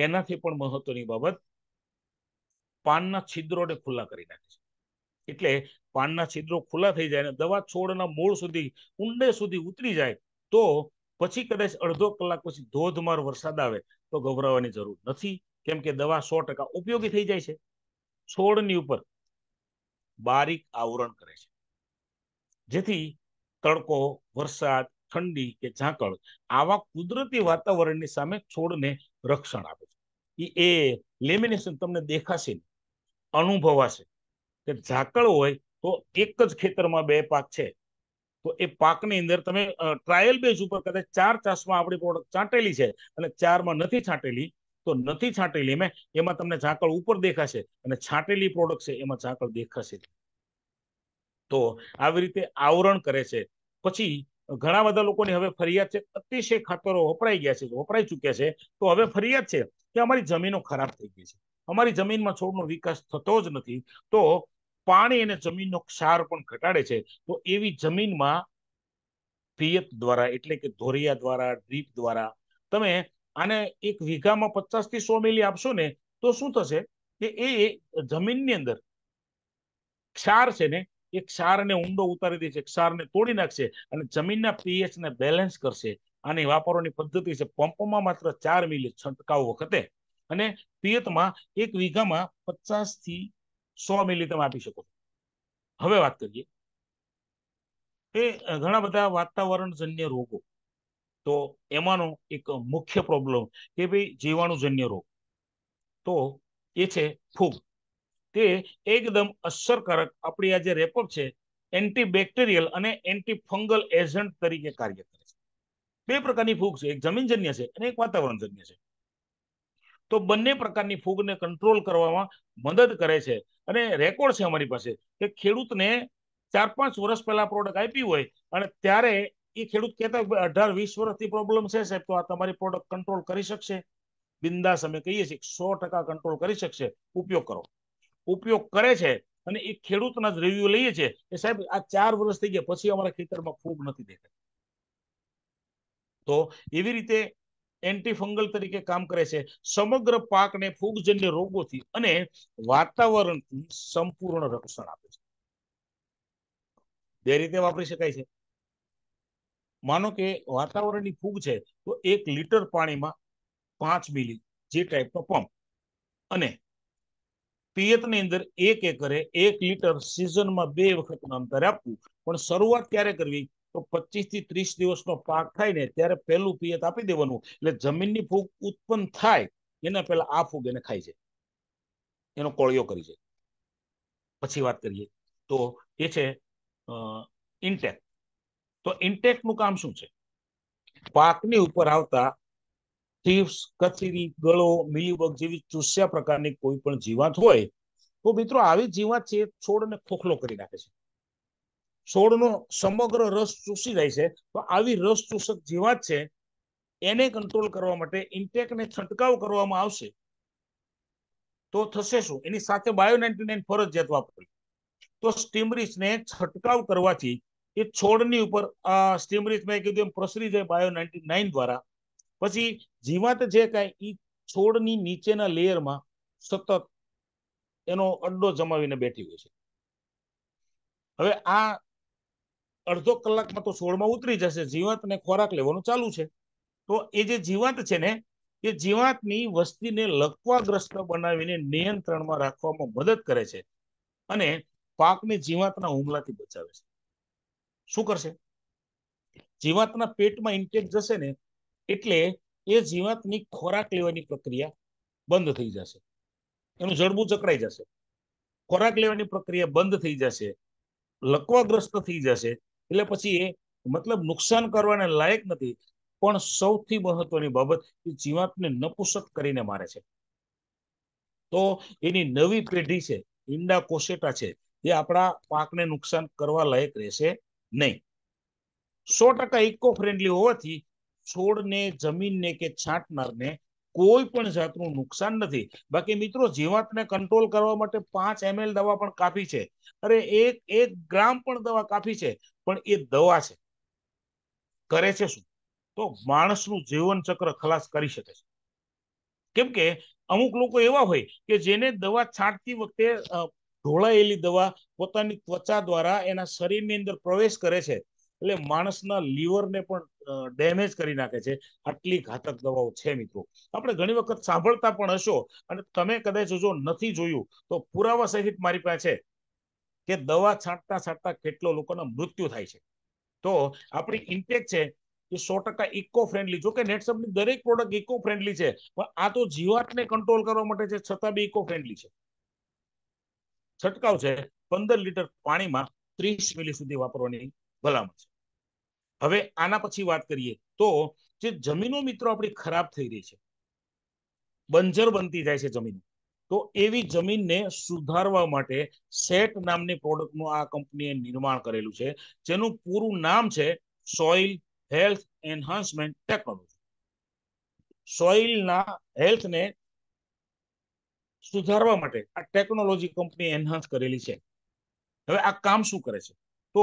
એનાથી પણ મહત્વની બાબત પાનના છિદ્રોને ખુલ્લા કરી નાખે છે એટલે પાનના છિદ્રો ખુલ્લા થઈ જાય અને દવા છોડના મૂળ સુધી ઊંડે સુધી ઉતરી જાય તો પછી કદાચ અડધો કલાક પછી ધોધમાર વરસાદ આવે તો ગભરાવાની જરૂર નથી કેમ કે દવા સો ટકા ઉપયોગી થઈ જાય છે છોડની ઉપર બારીક આવરણ કરે છે જેથી તડકો વરસાદ ઠંડી કે ઝાકળ આવા કુદરતી વાતાવરણની સામે છોડને રક્ષણ આપે છે એ લેમિનેશન તમને દેખાશે અનુભવાશે કે ઝાકળ હોય તો એક જ ખેતરમાં બે પાક છે તો એ પાકની અંદર તમે ટ્રાયલ બેઝ ઉપર કદાચ ચાર ચાસમાં આપણી પ્રોડક્ટ છાંટેલી છે અને ચારમાં નથી છાંટેલી તો નથી છાંટેલી મેં એમાં તમને ઝાકળ ઉપર દેખાશે અને છાંટેલી પ્રોડક્ટ છે એમાં ઝાકળ દેખાશે તો આવી રીતે આવરણ કરે છે પછી ઘણા બધા લોકોની હવે ફરિયાદ છે અતિશય ખાતરો વપરાઈ ગયા છે વપરાઈ ચૂક્યા છે તો હવે ફરિયાદ છે કે અમારી જમીનો ખરાબ થઈ ગઈ છે અમારી જમીનમાં છોડનો વિકાસ થતો જ નથી તો પાણી અને જમીનનો ક્ષાર પણ ઘટાડે છે તો એવી જમીનમાં પિયત દ્વારા એટલે કે ધોરિયા દ્વારા ડ્રીપ દ્વારા તમે આને એક વીઘામાં પચાસ થી સો મિલી આપશો ને તો શું થશે કે એ જમીનની અંદર ક્ષાર છે ને એ ક્ષારને ઊંડો ઉતારી દેશે ક્ષારને તોડી નાખશે અને જમીનના પીએચ ને બેલેન્સ કરશે આની વાપરવાની પદ્ધતિ છે પંપમાં માત્ર ચાર મિલી છંટકાવ વખતે અને પિયતમાં એક વીઘામાં પચાસ થી સો મિલી તમે આપી શકો હવે વાત કરીએ એ ઘણા બધા વાતાવરણજન્ય રોગો તો એમાંનો એક મુખ્ય પ્રોબ્લેમ કે ભાઈ જીવાણુજન્ય રોગ તો એ છે ફૂગ તે એકદમ અસરકારક આપણી આ જે રેપઅપ છે એન્ટીબેક્ટેરિયલ અને એન્ટીફંગલ એજન્ટ તરીકે કાર્ય કરે છે બે પ્રકારની ફૂગ છે એક જમીનજન્ય છે અને એક વાતાવરણજન્ય છે તો બંને પ્રકારની ફૂગને કંટ્રોલ કરવામાં મદદ કરે છે અને રેકોર્ડ છે અમારી પાસે કે ખેડૂતને ચાર પાંચ વર્ષ પહેલા પ્રોડક્ટ આપ્યું હોય અને ત્યારે એ ખેડૂત કહેતા અઢાર વીસ વર્ષથી પ્રોબ્લેમ છે સાહેબ તો આ તમારી પ્રોડક્ટ કંટ્રોલ કરી શકશે બિંદાસ અમે કહીએ છીએ સો ટકા કંટ્રોલ કરી શકશે ઉપયોગ કરો ઉપયોગ કરે છે અને એ ખેડૂતના જ રિવ્યુ લઈએ છીએ કે સાહેબ આ ચાર વર્ષ થઈ ગયા પછી અમારા ખેતરમાં ફૂગ નથી દેખાય તો એવી રીતે એન્ટીફંગલ તરીકે કામ કરે છે સમગ્ર પાકને ફૂગજન્ય રોગોથી અને વાતાવરણથી સંપૂર્ણ રક્ષણ આપે છે બે રીતે વાપરી શકાય છે માનો કે વાતાવરણની ફૂગ છે તો એક લીટર પાણીમાં પાંચ મિલી જે ટાઈપનો પંપ અને પિયતની અંદર એક એકરે એક લીટર સિઝનમાં બે વખતનું અંતર આપવું પણ શરૂઆત ક્યારે કરવી તો પચીસ થી ત્રીસ દિવસનો પાક થાય ને ત્યારે પહેલું પિયત આપી દેવાનું એટલે જમીનની ફૂગ ઉત્પન્ન થાય એના પહેલા આ ફૂગ એને ખાઈ જાય એનો કોળિયો કરી જાય પછી વાત કરીએ તો એ છે ઇન્ટેક તો ઇન્ટેકનું કામ શું છે પાકની ઉપર આવતા થીપ્સ કથીરી ગળો મિલીબગ જેવી ચૂસ્યા પ્રકારની કોઈ પણ જીવાત હોય તો મિત્રો આવી જીવાત છે છોડને ખોખલો કરી નાખે છે છોડનો સમગ્ર રસ ચૂસી જાય છે તો આવી રસ ચૂસક જીવાત છે એને કંટ્રોલ કરવા માટે ઇન્ટેકને છંટકાવ કરવામાં આવશે તો થશે શું એની સાથે બાયો નાઇન્ટી નાઇન ફરજિયાત વાપરવી તો સ્ટીમરીચને છંટકાવ કરવાથી એ છોડની ઉપર સ્ટીમરીચ મેં કીધું એમ પ્રસરી જાય બાયો નાઇન્ટી નાઇન દ્વારા પછી જીવાત જે કાંઈ એ છોડની નીચેના લેયરમાં સતત એનો અડ્ડો જમાવીને બેઠી હોય છે હવે આ અડધો કલાકમાં તો છોડમાં ઉતરી જશે જીવાતને ખોરાક લેવાનું ચાલુ છે તો એ જે જીવાત છે ને એ જીવાતની વસ્તીને લકવાગ્રસ્ત બનાવીને નિયંત્રણમાં રાખવામાં મદદ કરે છે અને પાકને જીવાતના હુમલાથી બચાવે છે શું કરશે જીવાતના પેટમાં ઇન્ટેક જશે ને એટલે એ જીવાતની ખોરાક લેવાની પ્રક્રિયા બંધ થઈ જશે એનું જડબું ચકરાઈ જશે ખોરાક લેવાની પ્રક્રિયા બંધ થઈ જશે લકવાગ્રસ્ત થઈ જશે એટલે પછી એ મતલબ નુકસાન કરવાને લાયક નથી પણ સૌથી મહત્વની બાબત એ જીવાતને નપુસક કરીને મારે છે તો એની નવી પેઢી છે ઈંડા કોશેટા છે એ આપણા પાકને નુકસાન કરવા લાયક રહેશે નહીં સો ટકા ઇકો ફ્રેન્ડલી હોવાથી છોડને જમીનને કે છાંટનારને કોઈ પણ જાતનું નુકસાન નથી બાકી મિત્રો જીવાતને કંટ્રોલ કરવા માટે પાંચ એમએલ દવા પણ કાફી છે અરે એક એક ગ્રામ પણ દવા કાફી છે પણ એ દવા છે કરે છે શું તો માણસનું જીવન ચક્ર ખલાસ કરી શકે છે કેમ કે અમુક લોકો એવા હોય કે જેને દવા છાંટતી વખતે ઢોળાયેલી દવા પોતાની ત્વચા દ્વારા એના શરીરની અંદર પ્રવેશ કરે છે એટલે માણસના લીવરને પણ ડેમેજ કરી નાખે છે આટલી ઘાતક દવાઓ છે મિત્રો આપણે ઘણી વખત સાંભળતા પણ હશો અને તમે કદાચ જો નથી જોયું તો પુરાવા સહિત મારી પાસે કે દવા છાંટતા છાંટતા કેટલો લોકોના મૃત્યુ થાય છે તો આપણી ઇન્ટેક છે એ સો ટકા ઇકો ફ્રેન્ડલી જોકે કે નેટસપની દરેક પ્રોડક્ટ ઇકો ફ્રેન્ડલી છે પણ આ તો જીવાતને કંટ્રોલ કરવા માટે છે છતાં બી ઇકો ફ્રેન્ડલી છે છંટકાવ છે પંદર લીટર પાણીમાં ત્રીસ મિલી સુધી વાપરવાની ભલામણ છે હવે આના પછી વાત કરીએ તો જે જમીનો મિત્રો આપણી ખરાબ થઈ રહી છે બંજર બનતી જાય છે જમીન તો એવી જમીનને સુધારવા માટે સેટ નામની પ્રોડક્ટનું આ કંપનીએ નિર્માણ કરેલું છે જેનું પૂરું નામ છે સોઇલ હેલ્થ એન્હાન્સમેન્ટ ટેકનોલોજી સોઇલના હેલ્થને સુધારવા માટે આ ટેકનોલોજી કંપની એન્હાન્સ કરેલી છે હવે આ કામ શું કરે છે તો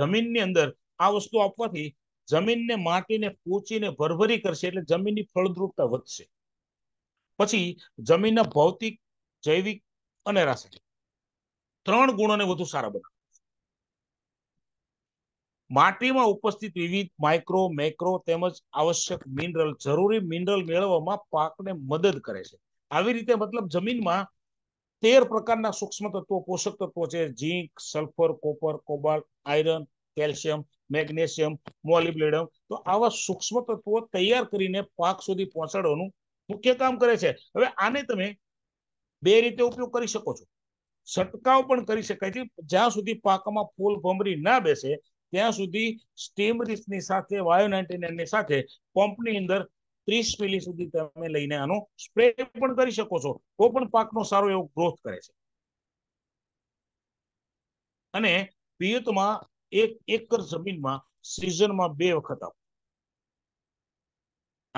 જમીનની અંદર આ વસ્તુ આપવાથી જમીનને માટીને પોચીને ભરભરી કરશે એટલે જમીનની ફળદ્રુપતા વધશે પછી જમીનના ભૌતિક જૈવિક અને રાસાયણિક ત્રણ ગુણોને વધુ સારા બનાવે માટીમાં ઉપસ્થિત વિવિધ માઇક્રો મેક્રો તેમજ આવશ્યક મિનરલ જરૂરી મિનરલ મેળવવામાં પાકને મદદ કરે છે આવી રીતે મતલબ જમીનમાં તેર પ્રકારના સૂક્ષ્મ તત્વો પોષક તત્વો છે zinc sulphur copper cobalt iron calcium magnesium molybdenum તો આવા સૂક્ષ્મ તત્વો તૈયાર કરીને પાક સુધી પહોંચાડવાનું મુખ્ય કામ કરે છે હવે આને તમે બે રીતે ઉપયોગ કરી શકો છો છંટકાવ પણ કરી શકાય છે જ્યાં સુધી પાકમાં ફૂલ ભમરી ના બેસે ત્યાં સુધી સ્ટીમ રીતની સાથે વાયો નાઇન્ટીની સાથે પંપની અંદર ત્રીસ મિલી સુધી તમે લઈને આનો સ્પ્રે પણ કરી શકો છો તો પણ પાકનો સારો એવો ગ્રોથ કરે છે અને પિયતમાં એક એકર જમીનમાં સિઝનમાં બે વખત આપો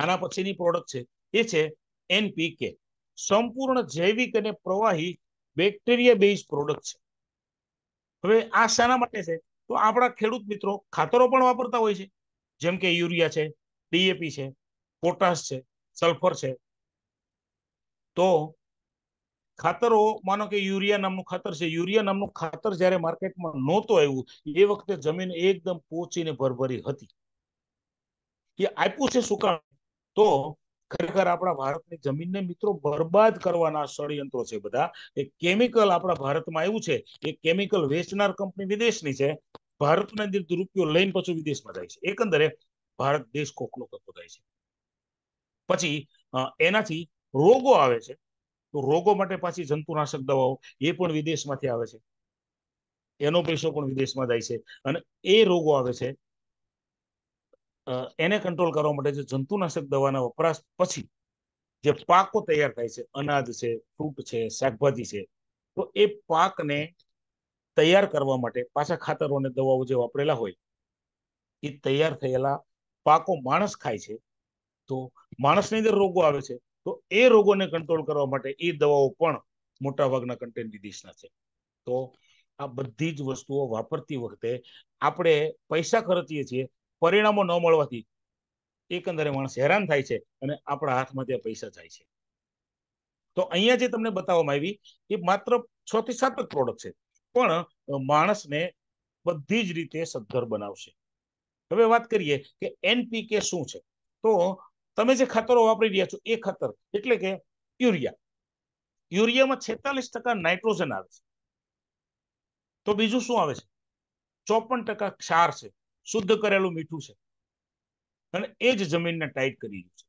આના પછીની પ્રોડક્ટ છે એ છે એનપીકે સંપૂર્ણ જૈવિક અને પ્રવાહી બેક્ટેરિયા બેઝ પ્રોડક્ટ છે હવે આ શાના માટે છે તો આપણા ખેડૂત મિત્રો ખાતરો પણ વાપરતા હોય છે જેમ કે યુરિયા છે ડીએપી છે પોટાશ છે સલ્ફર છે તો ખાતરો માનો કે યુરિયા નામનું ખાતર છે યુરિયા નામનું ખાતર જ્યારે માર્કેટમાં નહોતું આવ્યું એ વખતે જમીન એકદમ પોચીને ભરભરી હતી એ આપ્યું છે સુકાણ તો ખરેખર આપણા ભારતની જમીનને મિત્રો બરબાદ કરવાના ષડયંત્રો છે બધા એ કેમિકલ આપણા ભારતમાં આવ્યું છે એ કેમિકલ વેચનાર કંપની વિદેશની છે ભારતના અંદર દુરુપયોગ લઈને પછી વિદેશમાં જાય છે એકંદરે ભારત દેશ કોકલો કરતો થાય છે પછી એનાથી રોગો આવે છે તો રોગો માટે પાછી જંતુનાશક દવાઓ એ પણ વિદેશમાંથી આવે છે એનો પૈસો પણ વિદેશમાં જાય છે અને એ રોગો આવે છે એને કંટ્રોલ કરવા માટે જે જંતુનાશક દવાના વપરાશ પછી જે પાકો તૈયાર થાય છે અનાજ છે ફ્રૂટ છે શાકભાજી છે તો એ પાકને તૈયાર કરવા માટે પાછા ખાતરો અને દવાઓ જે વાપરેલા હોય એ તૈયાર થયેલા પાકો માણસ ખાય છે તો માણસની અંદર રોગો આવે છે તો એ રોગોને કંટ્રોલ કરવા માટે એ દવાઓ પણ મોટાભાગના કન્ટેન્ટ છે તો આ બધી જ વસ્તુઓ વાપરતી વખતે આપણે પૈસા ખર્ચીએ છીએ પરિણામો ન મળવાથી એકંદરે માણસ હેરાન થાય છે અને આપણા હાથમાં ત્યાં પૈસા જાય છે તો અહીંયા જે તમને બતાવવામાં આવી એ માત્ર છ થી સાત જ પ્રોડક્ટ છે પણ માણસને બધી જ રીતે સદ્ધર બનાવશે હવે વાત કરીએ કે એનપીકે શું છે તો તમે જે ખાતરો વાપરી રહ્યા છો એ ખાતર એટલે કે યુરિયા યુરિયામાં છેતાલીસ ટકા નાઇટ્રોજન આવે છે તો બીજું શું આવે છે ચોપન ટકા ક્ષાર છે શુદ્ધ કરેલું મીઠું છે અને એ જ જમીનને ટાઈટ કરી છે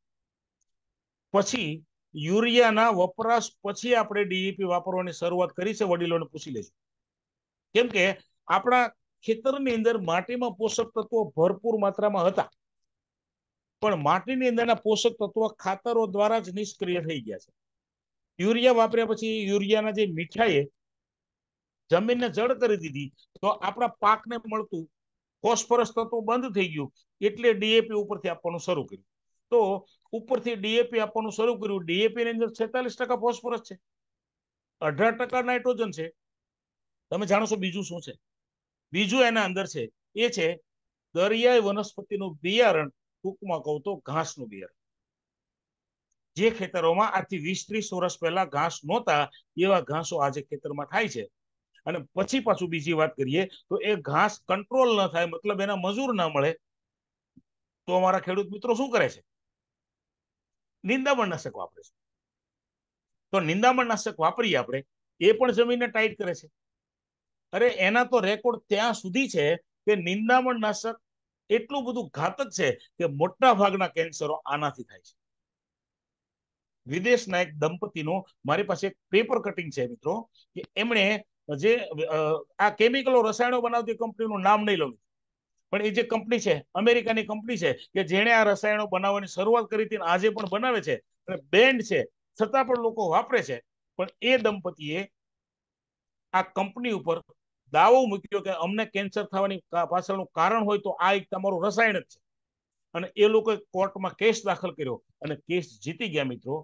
પછી યુરિયાના વપરાશ પછી આપણે ડીઈપી વાપરવાની શરૂઆત કરી છે વડીલોને પૂછી લેજો કેમ કે આપણા ખેતરની અંદર માટીમાં પોષક તત્વો ભરપૂર માત્રામાં હતા પણ માટીની અંદરના પોષક તત્વો ખાતરો દ્વારા જ નિષ્ક્રિય થઈ ગયા છે યુરિયા વાપર્યા પછી યુરિયાના જે મીઠાએ જમીનને જળ કરી દીધી તો આપણા પાકને મળતું ફોસ્ફરસ તત્વ બંધ થઈ ગયું એટલે ડીએપી ઉપરથી આપવાનું શરૂ કર્યું તો ઉપરથી ડીએપી આપવાનું શરૂ કર્યું ડીએપી ની અંદર છેતાલીસ ટકા ફોસ્ફરસ છે અઢાર ટકા નાઇટ્રોજન છે તમે જાણો છો બીજું શું છે બીજું એના અંદર છે એ છે દરિયાઈ વનસ્પતિનું બિયારણ ટૂંકમાં કહું તો ઘાસનું બિયર જે ખેતરોમાં આજથી વીસ ત્રીસ વર્ષ પહેલા ઘાસ નહોતા એવા ઘાસો આજે ખેતરમાં થાય છે અને પછી પાછું બીજી વાત કરીએ તો એ ઘાસ કંટ્રોલ ન થાય મતલબ એના મજૂર ના મળે તો અમારા ખેડૂત મિત્રો શું કરે છે નિંદામણ નાશક વાપરે છે તો નિંદામણ નાશક વાપરીએ આપણે એ પણ જમીનને ટાઈટ કરે છે અરે એના તો રેકોર્ડ ત્યાં સુધી છે કે નિંદામણ નાશક એટલું બધું ઘાતક છે કે મોટા ભાગના કેન્સરો આનાથી થાય છે વિદેશના એક દંપતીનો મારી પાસે એક પેપર કટિંગ છે મિત્રો કે એમણે જે આ કેમિકલો રસાયણો બનાવતી કંપનીનું નામ નહીં લઉં પણ એ જે કંપની છે અમેરિકાની કંપની છે કે જેણે આ રસાયણો બનાવવાની શરૂઆત કરી હતી આજે પણ બનાવે છે અને બેન્ડ છે છતાં પણ લોકો વાપરે છે પણ એ દંપતીએ આ કંપની ઉપર દાવો મૂક્યો કે અમને કેન્સર થવાની પાછળનું કારણ હોય તો આ એક તમારું રસાયણ જ છે અને એ લોકોએ કોર્ટમાં કેસ દાખલ કર્યો અને કેસ જીતી ગયા મિત્રો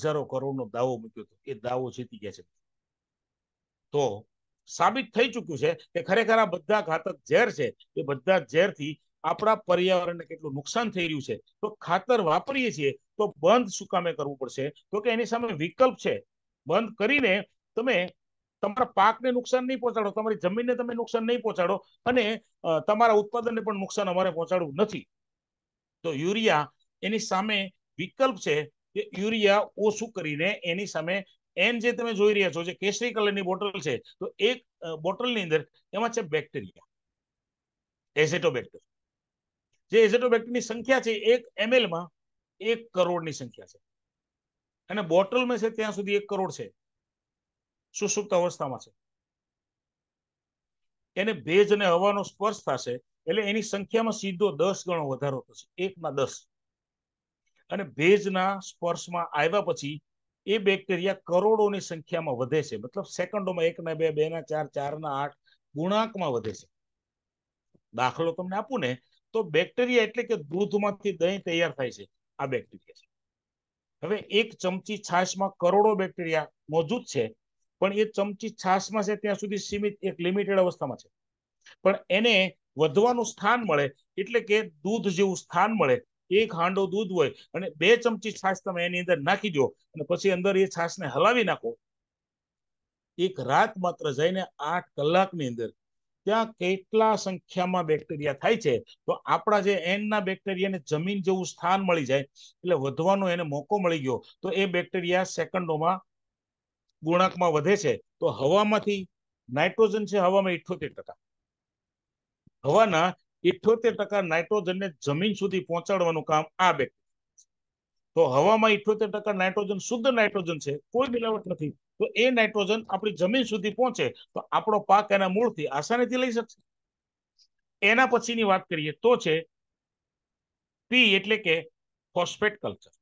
હજારો કરોડનો દાવો મૂક્યો હતો એ દાવો જીતી ગયા છે તો સાબિત થઈ ચુક્યું છે કે ખરેખર આ બધા ઘાતક ઝેર છે એ બધા ઝેરથી આપણા પર્યાવરણને કેટલું નુકસાન થઈ રહ્યું છે તો ખાતર વાપરીએ છીએ તો બંધ શું કામે કરવું પડશે તો કે એની સામે વિકલ્પ છે બંધ કરીને તમે તમારા પાકને નુકસાન નહીં પહોંચાડો તમારી જમીનને તમે નુકસાન નહીં પહોંચાડો અને તમારા ઉત્પાદનને પણ નુકસાન અમારે પહોંચાડવું નથી તો યુરિયા એની સામે વિકલ્પ છે કે યુરિયા ઓછું કરીને એની સામે એન જે તમે જોઈ રહ્યા છો જે કેસરી કલરની બોટલ છે તો એક બોટલની અંદર એમાં છે બેક્ટેરિયા એઝેટોબેક્ટર જે એઝેટોબેક્ટરની સંખ્યા છે એક એમએલમાં એક કરોડની સંખ્યા છે અને બોટલમાં છે ત્યાં સુધી એક કરોડ છે સુસુપ્ત અવસ્થામાં છે એને ભેજ અને હવાનો સ્પર્શ થશે એટલે એની સંખ્યામાં સીધો દસ ગણો વધારો થશે એકમાં દસ અને ભેજના સ્પર્શમાં આવ્યા પછી એ બેક્ટેરિયા કરોડોની સંખ્યામાં વધે છે મતલબ સેકન્ડોમાં એક ના બે બે ના ચાર ચાર ના આઠ ગુણાંકમાં વધે છે દાખલો તમને આપું ને તો બેક્ટેરિયા એટલે કે દૂધમાંથી દહીં તૈયાર થાય છે આ બેક્ટેરિયા છે હવે એક ચમચી છાશમાં કરોડો બેક્ટેરિયા મોજૂદ છે પણ એ ચમચી છાશમાં છે ત્યાં સુધી સીમિત એક લિમિટેડ અવસ્થામાં છે પણ એને વધવાનું સ્થાન મળે એટલે કે દૂધ જેવું સ્થાન મળે એક હાંડો દૂધ હોય અને બે ચમચી છાશ તમે એની અંદર નાખી દો અને પછી અંદર એ છાશને હલાવી નાખો એક રાત માત્ર જઈને આઠ કલાકની અંદર ત્યાં કેટલા સંખ્યામાં બેક્ટેરિયા થાય છે તો આપણા જે એનના બેક્ટેરિયાને જમીન જેવું સ્થાન મળી જાય એટલે વધવાનો એને મોકો મળી ગયો તો એ બેક્ટેરિયા સેકન્ડોમાં ગુણાંકમાં વધે છે તો હવામાંથી નાઇટ્રોજન છે હવામાં ઇઠોતેર ટકા હવાના ઇઠોતેર ટકા નાઇટ્રોજનને જમીન સુધી પહોંચાડવાનું કામ આ બેક્ટેરિયા તો હવામાં ઇઠોતેર ટકા નાઇટ્રોજન શુદ્ધ નાઇટ્રોજન છે કોઈ મિલાવટ નથી તો એ નાઇટ્રોજન આપણી જમીન સુધી પહોંચે તો આપણો પાક એના મૂળથી આસાનીથી લઈ શકશે એના પછીની વાત કરીએ તો છે પી એટલે કે ફોસ્ફેટ કલ્ચર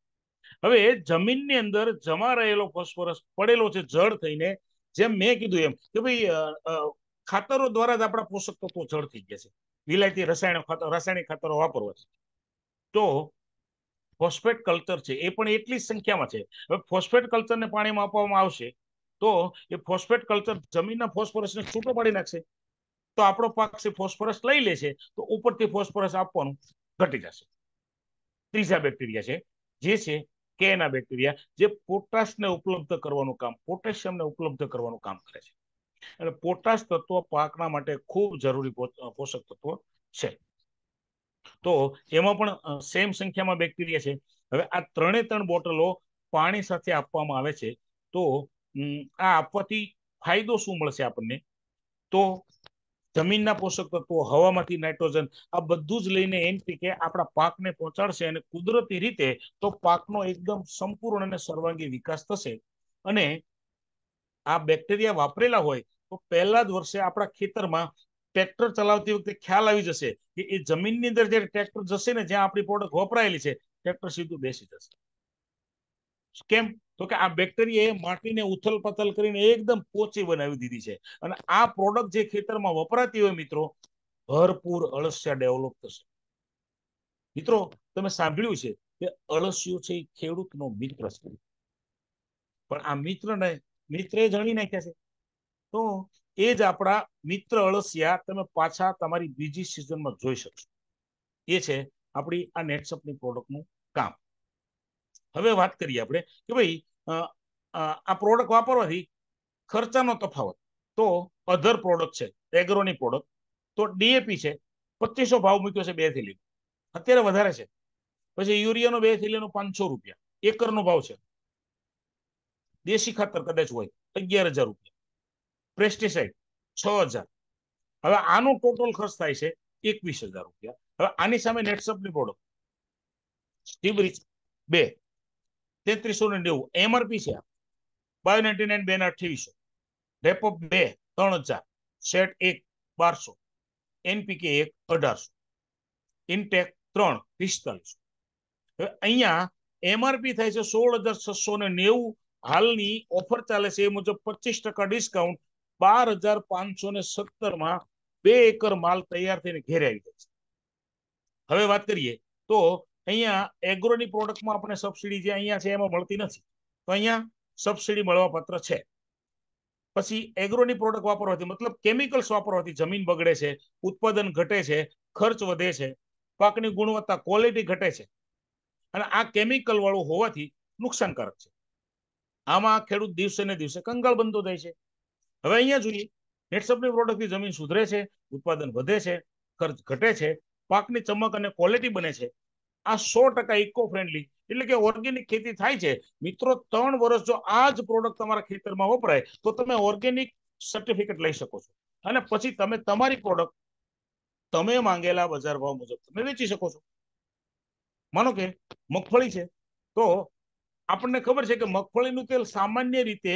હવે જમીનની અંદર જમા રહેલો ફોસ્ફરસ પડેલો છે જળ થઈને જેમ મેં કીધું એમ કે ભાઈ ખાતરો દ્વારા જ આપણા પોષક તત્વો જળ થઈ ગયા છે વિલાયતી રસાયણ રાસાયણિક ખાતરો વાપરવા છે તો ફોસ્ફેટ કલ્ચર છે એ પણ એટલી જ સંખ્યામાં છે હવે ફોસ્ફેટ કલ્ચરને પાણીમાં આપવામાં આવશે તો એ ફોસ્ફેટ કલ્ચર જમીનના ફોસ્ફરસને છૂટો પાડી નાખશે તો આપણો પાક છે ફોસ્ફરસ લઈ લેશે તો ઉપરથી ફોસ્ફરસ આપવાનું ઘટી જશે ત્રીજા બેક્ટેરિયા છે જે છે કે એના બેક્ટેરિયા જે પોટાશને ઉપલબ્ધ કરવાનું કામ પોટેશિયમને ઉપલબ્ધ કરવાનું કામ કરે છે એટલે પોટાશ તત્વ પાકના માટે ખૂબ જરૂરી પોષક તત્વ છે તો એમાં પણ સેમ સંખ્યામાં બેક્ટેરિયા છે હવે આ ત્રણે ત્રણ બોટલો પાણી સાથે આપવામાં આવે છે તો આ આપવાથી ફાયદો શું મળશે આપણને તો જમીનના પોષક તત્વો હવામાંથી નાઇટ્રોજન આ બધું જ લઈને એનપીકે આપણા પાકને પહોંચાડશે અને કુદરતી રીતે તો પાકનો એકદમ સંપૂર્ણ અને સર્વાંગી વિકાસ થશે અને આ બેક્ટેરિયા વાપરેલા હોય તો પહેલા જ વર્ષે આપણા ખેતરમાં ટ્રેક્ટર ચલાવતી વખતે ખ્યાલ આવી જશે કે એ જમીનની અંદર જ્યારે ટ્રેક્ટર જશે ને જ્યાં આપણી પ્રોડક્ટ વપરાયેલી છે ટ્રેક્ટર સીધું બેસી જશે કેમ તો કે આ બેક્ટેરિયાએ માટીને ઉથલ પથલ કરીને એકદમ પોચી બનાવી દીધી છે અને આ પ્રોડક્ટ જે ખેતરમાં વપરાતી હોય મિત્રો ભરપૂર અળસિયા ડેવલપ થશે મિત્રો તમે સાંભળ્યું છે કે અળસિયો છે એ ખેડૂતનો મિત્ર છે પણ આ મિત્રને મિત્ર એ જાણી નાખ્યા છે તો એ જ આપણા મિત્ર અળસિયા તમે પાછા તમારી બીજી સિઝનમાં જોઈ શકશો એ છે આપણી આ નેટસપની પ્રોડક્ટનું કામ હવે વાત કરીએ આપણે કે ભાઈ આ પ્રોડક્ટ વાપરવાથી ખર્ચાનો તફાવત તો અધર પ્રોડક્ટ છે એગ્રોની પ્રોડક્ટ તો ડીએપી છે પચીસો ભાવ મૂક્યો છે બે થેલી અત્યારે વધારે છે પછી યુરિયાનો બે થેલીનો પાંચસો રૂપિયા એકરનો ભાવ છે દેશી ખાતર કદાચ હોય અગિયાર હજાર રૂપિયા પ્રેસ્ટિસાઇડ છ હજાર હવે આનો ટોટલ ખર્ચ થાય છે એકવીસ હજાર રૂપિયા હવે આની સામે નેટસપની પ્રોડક્ટ સ્ટીબરીચ બે તેત્રીસો ને નેવું એમઆરપી છે બાય નાઇન્ટી નાઇન બે ને અઠ્યાવીસો રેપઅપ બે ત્રણ હજાર સેટ એક બારસો એનપીકે એક અઢારસો ઇન્ટેક ત્રણ પિસ્તાલીસો હવે અહીંયા એમઆરપી થાય છે સોળ હજાર છસો ને નેવું હાલની ઓફર ચાલે છે એ મુજબ પચીસ ટકા ડિસ્કાઉન્ટ બાર હજાર પાંચસો ને સત્તરમાં બે એકર માલ તૈયાર થઈને ઘેરે આવી જાય છે હવે વાત કરીએ તો અહીંયા એગ્રોની પ્રોડક્ટમાં આપણે સબસિડી જે અહીંયા છે એમાં મળતી નથી તો અહીંયા સબસિડી મળવા પત્ર છે પછી એગ્રોની પ્રોડક્ટ વાપરવાથી મતલબ કેમિકલ્સ વાપરવાથી જમીન બગડે છે ઉત્પાદન ઘટે છે ખર્ચ વધે છે પાકની ગુણવત્તા ક્વોલિટી ઘટે છે અને આ કેમિકલ વાળું હોવાથી નુકસાનકારક છે આમાં ખેડૂત દિવસે ને દિવસે કંગાળ બનતો થાય છે હવે અહીંયા જોઈએ નેટસપની પ્રોડક્ટથી જમીન સુધરે છે ઉત્પાદન વધે છે ખર્ચ ઘટે છે પાકની ચમક અને ક્વોલિટી બને છે આ સો ટકા ઇકો ફ્રેન્ડલી એટલે કે ઓર્ગેનિક ખેતી થાય છે મિત્રો ત્રણ વર્ષ જો આ જ પ્રોડક્ટ તમારા ખેતરમાં વપરાય તો તમે ઓર્ગેનિક સર્ટિફિકેટ લઈ શકો છો અને પછી તમે તમારી પ્રોડક્ટ તમે માંગેલા બજાર ભાવ મુજબ તમે વેચી શકો છો માનો કે મગફળી છે તો આપણને ખબર છે કે મગફળીનું તેલ સામાન્ય રીતે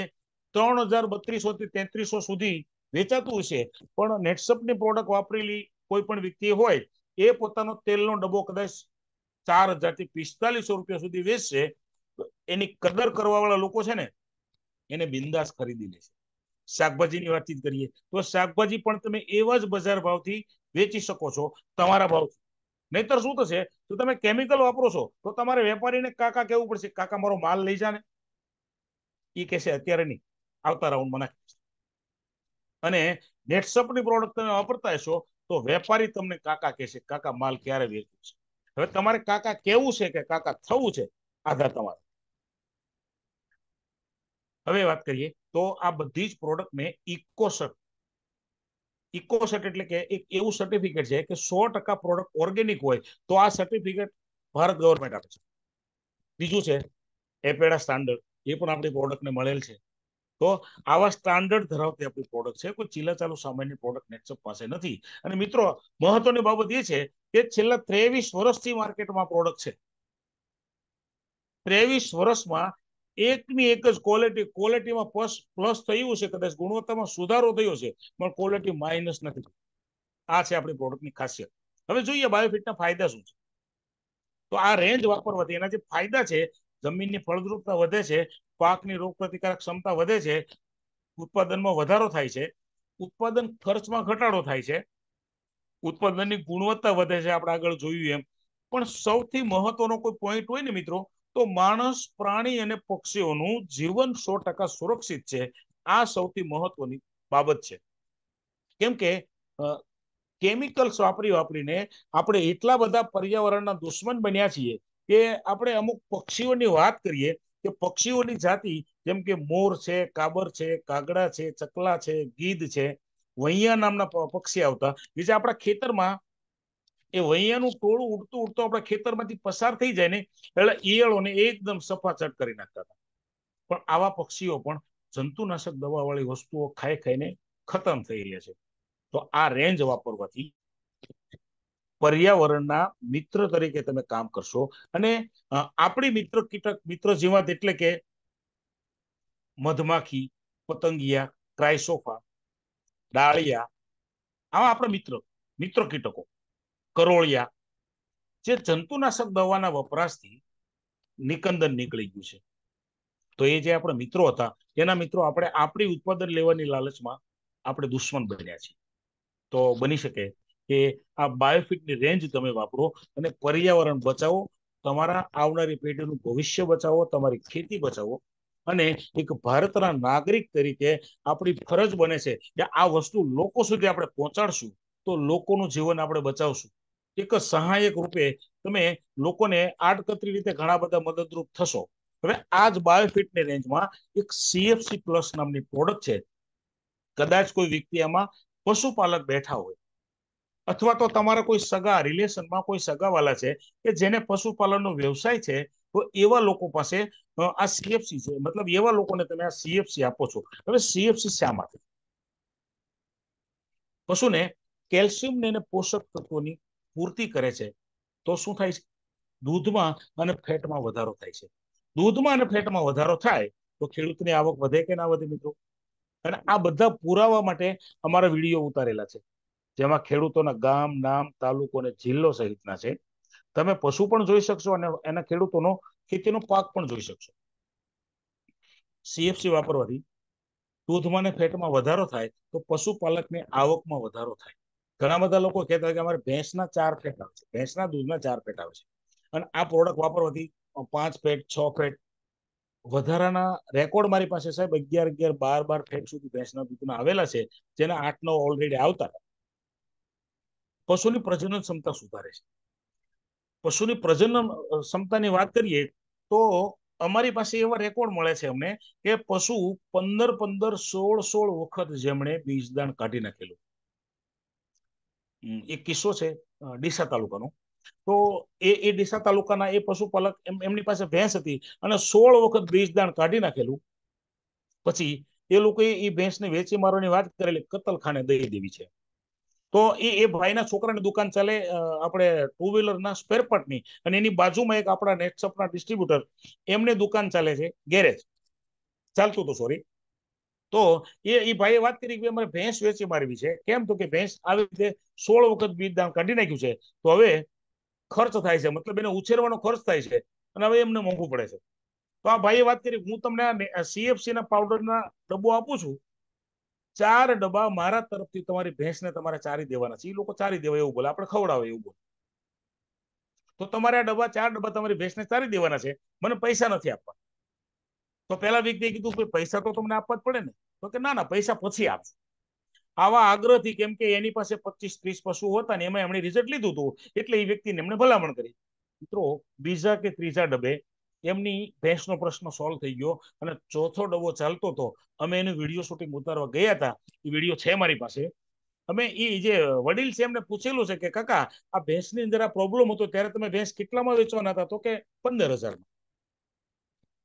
ત્રણ હજાર બત્રીસો થી તેત્રીસો સુધી વેચાતું હશે પણ નેટસપની પ્રોડક્ટ વાપરેલી કોઈ પણ વ્યક્તિ હોય એ પોતાનો તેલનો ડબ્બો કદાચ ચાર હજાર થી પિસ્તાલીસો રૂપિયા સુધી વેચશે તો એની કદર કરવા વાળા લોકો છે ને એને બિંદાસ ખરીદી લેશે શાકભાજીની વાતચીત કરીએ તો શાકભાજી પણ તમે એવા જ બજાર ભાવથી વેચી શકો છો તમારા ભાવથી નહીતર શું થશે તો તમે કેમિકલ વાપરો છો તો તમારે વેપારીને કાકા કેવું પડશે કાકા મારો માલ લઈ જા ને એ કહેશે અત્યારે નહીં આવતા રાઉન્ડમાં નાખી અને નેટસપની પ્રોડક્ટ તમે વાપરતા હશો તો વેપારી તમને કાકા કહેશે કાકા માલ ક્યારે વેચવો છે હવે તમારે કાકા કેવું છે કે કાકા થવું છે આધાર તમારો હવે વાત કરીએ તો આ બધી જ પ્રોડક્ટ મેં ઇકોસર્ટ ઇકોસર્ટ એટલે કે એક એવું સર્ટિફિકેટ છે કે સો ટકા પ્રોડક્ટ ઓર્ગેનિક હોય તો આ સર્ટિફિકેટ ભારત ગવર્મેન્ટ આપે છે બીજું છે એપેડા સ્ટાન્ડર્ડ એ પણ આપણી પ્રોડક્ટને મળેલ છે તો આવા સ્ટાન્ડર્ડ ધરાવતી આપણી પ્રોડક્ટ છે કોઈ ચીલા ચાલુ સામાન્ય પ્રોડક્ટ નેટસપ પાસે નથી અને મિત્રો મહત્વની બાબત એ છે કે છેલ્લા ત્રેવીસ વર્ષથી માર્કેટમાં પ્રોડક્ટ છે ત્રેવીસ વર્ષમાં એકની એક જ ક્વોલિટી ક્વોલિટીમાં પ્લસ પ્લસ થયું છે કદાચ ગુણવત્તામાં સુધારો થયો છે પણ ક્વોલિટી માઇનસ નથી આ છે આપણી પ્રોડક્ટની ખાસિયત હવે જોઈએ બાયોફિટના ફાયદા શું છે તો આ રેન્જ વાપરવાથી એના જે ફાયદા છે જમીનની ફળદ્રુપતા વધે છે પાકની રોગ પ્રતિકારક ક્ષમતા વધે છે ઉત્પાદનમાં વધારો થાય છે ઉત્પાદન ખર્ચમાં ઘટાડો થાય છે ઉત્પાદનની ગુણવત્તા વધે છે આપણે આગળ જોયું એમ પણ સૌથી મહત્વનો કોઈ પોઈન્ટ હોય ને મિત્રો તો માણસ પ્રાણી અને પક્ષીઓનું જીવન સો ટકા સુરક્ષિત છે આ સૌથી મહત્વની બાબત છે કેમ કે કેમિકલ્સ વાપરી વાપરીને આપણે એટલા બધા પર્યાવરણના દુશ્મન બન્યા છીએ કે આપણે અમુક પક્ષીઓની વાત કરીએ કે પક્ષીઓની જાતિ જેમ કે મોર છે કાબર છે કાગડા છે ચકલા છે ગીધ છે વૈયા નામના પક્ષી આવતા કે જે આપણા ખેતરમાં એ વૈયાનું ટોળું ઉડતું ઉડતું આપણા ખેતરમાંથી પસાર થઈ જાય ને એટલે ઈયળોને એકદમ સફાચટ કરી નાખતા હતા પણ આવા પક્ષીઓ પણ જંતુનાશક દવાવાળી વસ્તુઓ ખાઈ ખાઈને ખતમ થઈ રહ્યા છે તો આ રેન્જ વાપરવાથી પર્યાવરણના મિત્ર તરીકે તમે કામ કરશો અને આપણી મિત્ર કીટક મિત્ર જીવાત એટલે કે મધમાખી પતંગિયા ક્રાયસોફા ડાળિયા આવા આપણા મિત્ર મિત્ર કીટકો કરોળિયા જે જંતુનાશક દવાના વપરાશથી નિકંદન નીકળી ગયું છે તો એ જે આપણા મિત્રો હતા એના મિત્રો આપણે આપણી ઉત્પાદન લેવાની લાલચમાં આપણે દુશ્મન બન્યા છીએ તો બની શકે કે આ બાયોફિટની રેન્જ તમે વાપરો અને પર્યાવરણ બચાવો તમારા આવનારી પેઢીનું ભવિષ્ય બચાવો તમારી ખેતી બચાવો અને એક ભારતના નાગરિક તરીકે આપણી ફરજ બને છે કે આ વસ્તુ લોકો સુધી આપણે પહોંચાડશું તો લોકોનું જીવન આપણે બચાવશું એક સહાયક રૂપે તમે લોકોને આડકતરી રીતે ઘણા બધા મદદરૂપ થશો હવે આ જ બાયોફિટની રેન્જમાં એક સીએફસી પ્લસ નામની પ્રોડક્ટ છે કદાચ કોઈ વ્યક્તિ આમાં પશુપાલક બેઠા હોય અથવા તો તમારા કોઈ સગા રિલેશનમાં કોઈ સગાવાલા છે કે જેને પશુપાલનનો વ્યવસાય છે તો એવા લોકો પાસે આ સીએફસી છે મતલબ એવા લોકોને તમે આ સીએફસી આપો છો હવે સીએફસી શા માટે પશુને કેલ્શિયમ ને પોષક તત્વોની પૂર્તિ કરે છે તો શું થાય છે દૂધમાં અને ફેટમાં વધારો થાય છે દૂધમાં અને ફેટમાં વધારો થાય તો ખેડૂતની આવક વધે કે ના વધે મિત્રો અને આ બધા પુરાવા માટે અમારા વિડીયો ઉતારેલા છે જેમાં ખેડૂતોના ગામ નામ તાલુકો અને જિલ્લો સહિતના છે તમે પશુ પણ જોઈ શકશો અને એના ખેડૂતોનો ખેતીનો પાક પણ જોઈ શકશો સીએફસી વાપરવાથી દૂધમાં ને ફેટમાં વધારો થાય તો પશુપાલકની આવકમાં વધારો થાય ઘણા બધા લોકો કહેતા કે અમારે ભેંસના ચાર ફેટ આવે છે ભેંસના દૂધના ચાર ફેટ આવે છે અને આ પ્રોડક્ટ વાપરવાથી પાંચ ફેટ છ ફેટ વધારાના રેકોર્ડ મારી પાસે સાહેબ અગિયાર અગિયાર બાર બાર ફેટ સુધી ભેંસના દૂધના આવેલા છે જેના આઠ નવ ઓલરેડી આવતા હતા પશુની પ્રજનન ક્ષમતા સુધારે છે પશુની પ્રજનન ક્ષમતાની વાત કરીએ તો અમારી પાસે એવા રેકોર્ડ મળે છે અમને કે પશુ પંદર પંદર સોળ સોળ વખત જેમણે બીજદાન કાઢી નાખેલું એક કિસ્સો છે ડીસા તાલુકાનો તો એ એ ડીસા તાલુકાના એ પશુપાલક એમની પાસે ભેંસ હતી અને સોળ વખત બીજદાન કાઢી નાખેલું પછી એ લોકોએ એ ભેંસને વેચી મારવાની વાત કરેલી કતલખાને દઈ દેવી છે તો એ એ ભાઈના છોકરાની દુકાન ચાલે આપણે ટુ વ્હીલરના સ્પેરપાર્ટની અને એની બાજુમાં એક આપણા નેટસપના ડિસ્ટ્રીબ્યુટર એમને દુકાન ચાલે છે ગેરેજ ચાલતું હતું સોરી તો એ એ ભાઈએ વાત કરી કે અમારે ભેંસ વેચી મારવી છે કેમ તો કે ભેંસ આવી રીતે સોળ વખત બીજ દાન કાઢી નાખ્યું છે તો હવે ખર્ચ થાય છે મતલબ એને ઉછેરવાનો ખર્ચ થાય છે અને હવે એમને મોંઘું પડે છે તો આ ભાઈએ વાત કરી હું તમને સીએફસી ના પાવડરના ડબ્બો આપું છું ચાર ડબ્બા મારા તરફથી તમારી ભેંસને તમારે ચારી દેવાના છે એ લોકો ચારી દેવા એવું બોલે આપણે ખવડાવે એવું બોલે તો તમારે આ ડબ્બા ચાર ડબ્બા તમારી ભેંસને ચારી દેવાના છે મને પૈસા નથી આપવાના તો પેલા વ્યક્તિએ કીધું કે પૈસા તો તમને આપવા જ પડે ને તો કે ના ના પૈસા પછી આપશે આવા આગ્રહથી કેમ કે એની પાસે પચીસ ત્રીસ પશુ હતા ને એમાં એમણે રિઝલ્ટ લીધું હતું એટલે એ વ્યક્તિને એમણે ભલામણ કરી મિત્રો બીજા કે ત્રીજા ડબ્બે એમની ભેંસનો પ્રશ્ન સોલ્વ થઈ ગયો અને ચોથો ડબ્બો ચાલતો હતો અમે એનું વિડીયો શૂટિંગ ઉતારવા ગયા હતા એ વિડીયો છે મારી પાસે અમે એ જે વડીલ છે એમને પૂછેલું છે કે કાકા આ ભેંસની અંદર આ પ્રોબ્લેમ હતો ત્યારે તમે ભેંસ કેટલામાં વેચવાના હતા તો કે પંદર હજારમાં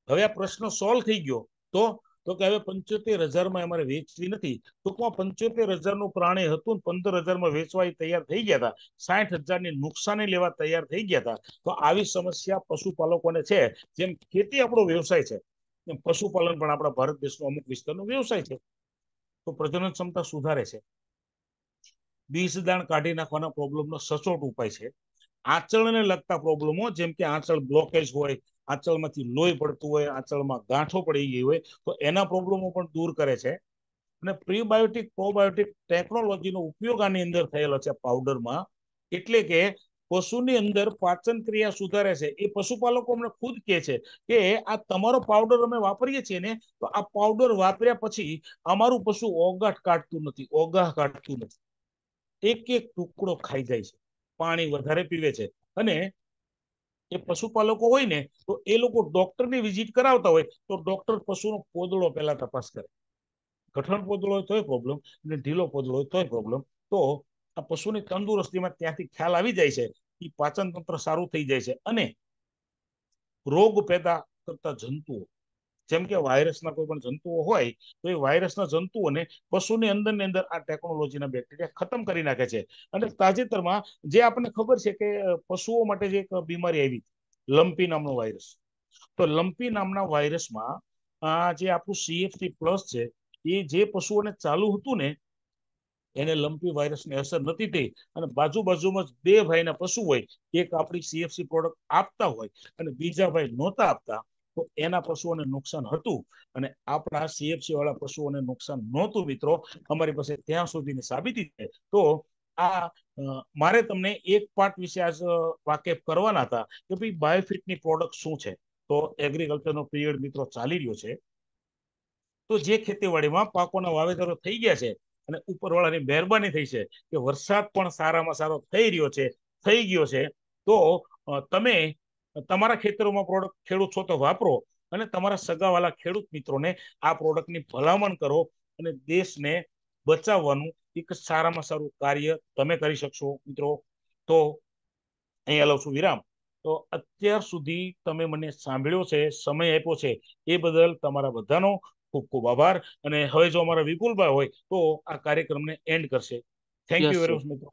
હવે આ પ્રશ્ન સોલ્વ થઈ ગયો તો તો કે હવે પંચોતેર હજારમાં અમારે વેચવી નથી ટૂંકમાં પંચોતેર હજારનું પ્રાણી હતું પંદર હજારમાં વેચવા તૈયાર થઈ ગયા હતા સાઠ હજારની નુકસાની લેવા તૈયાર થઈ ગયા હતા તો આવી સમસ્યા પશુપાલકોને છે જેમ ખેતી આપણો વ્યવસાય છે એમ પશુપાલન પણ આપણા ભારત દેશનો અમુક વિસ્તારનો વ્યવસાય છે તો પ્રજનન ક્ષમતા સુધારે છે દાણ કાઢી નાખવાના પ્રોબ્લેમનો સચોટ ઉપાય છે આંચળને લગતા પ્રોબ્લેમો જેમ કે આંચળ બ્લોકેજ હોય આંચળમાંથી લોહી પડતું હોય આંચળમાં ગાંઠો પડી ગઈ હોય તો એના પ્રોબ્લેમો પણ દૂર કરે છે અને પ્રીબાયોટિક પ્રોબાયોટિક ટેકનોલોજીનો ઉપયોગ આની અંદર થયેલો છે પાવડરમાં એટલે કે પશુની અંદર પાચન ક્રિયા સુધારે છે એ પશુપાલકો અમને ખુદ કહે છે કે આ તમારો પાવડર અમે વાપરીએ છીએ ને તો આ પાવડર વાપર્યા પછી અમારું પશુ ઓગાઠ કાઢતું નથી ઓગાહ કાઢતું નથી એક એક ટુકડો ખાઈ જાય છે પાણી વધારે પીવે છે અને જે પશુપાલકો હોય ને તો એ લોકો ડોક્ટરની વિઝિટ કરાવતા હોય તો ડોક્ટર પશુનો પોદળો પહેલા તપાસ કરે કઠણ પોદળો હોય તોય પ્રોબ્લેમ અને ઢીલો પોદળો હોય તોય પ્રોબ્લેમ તો આ પશુની તંદુરસ્તીમાં ત્યાંથી ખ્યાલ આવી જાય છે એ પાચન તંત્ર સારું થઈ જાય છે અને રોગ પેદા કરતા જંતુઓ જેમ કે વાયરસના કોઈ પણ જંતુઓ હોય તો એ વાયરસના જંતુઓને પશુની અંદર ની અંદર આ ટેકનોલોજીના બેક્ટેરિયા ખતમ કરી નાખે છે અને તાજેતરમાં જે આપણને ખબર છે કે પશુઓ માટે જે એક બીમારી આવી લંપી નામનો વાયરસ તો લંપી નામના વાયરસમાં આ જે આપણું સીએફસી પ્લસ છે એ જે પશુઓને ચાલુ હતું ને એને લંપી વાયરસની અસર નથી થઈ અને બાજુ બાજુમાં બે ભાઈના પશુ હોય એક આપણી સીએફસી પ્રોડક્ટ આપતા હોય અને બીજા ભાઈ નહોતા આપતા તો એના પશુઓને નુકસાન હતું અને આપણા સીએફસી વાળા પશુઓને નુકસાન નહોતું મિત્રો અમારી પાસે ત્યાં સુધીની સાબિતી છે તો આ મારે તમને એક પાર્ટ વિશે આજ વાકેફ કરવાના હતા કે ભાઈ બાયોફિટની પ્રોડક્ટ શું છે તો એગ્રીકલ્ચરનો પીરિયડ મિત્રો ચાલી રહ્યો છે તો જે ખેતીવાડીમાં પાકોના વાવેતરો થઈ ગયા છે અને ઉપરવાળાની મહેરબાની થઈ છે કે વરસાદ પણ સારામાં સારો થઈ રહ્યો છે થઈ ગયો છે તો તમે તમારા ખેતરોમાં પ્રોડક્ટ ખેડૂત છો તો વાપરો અને તમારા સગાવાલા ખેડૂત મિત્રોને આ પ્રોડક્ટની ભલામણ કરો અને દેશને બચાવવાનું એક સારામાં સારું કાર્ય તમે કરી શકશો મિત્રો તો અહીંયા લઉં છું વિરામ તો અત્યાર સુધી તમે મને સાંભળ્યો છે સમય આપ્યો છે એ બદલ તમારા બધાનો ખૂબ ખૂબ આભાર અને હવે જો અમારા વિપુલભાઈ હોય તો આ કાર્યક્રમને એન્ડ કરશે થેન્ક યુ વેરી મચ મિત્રો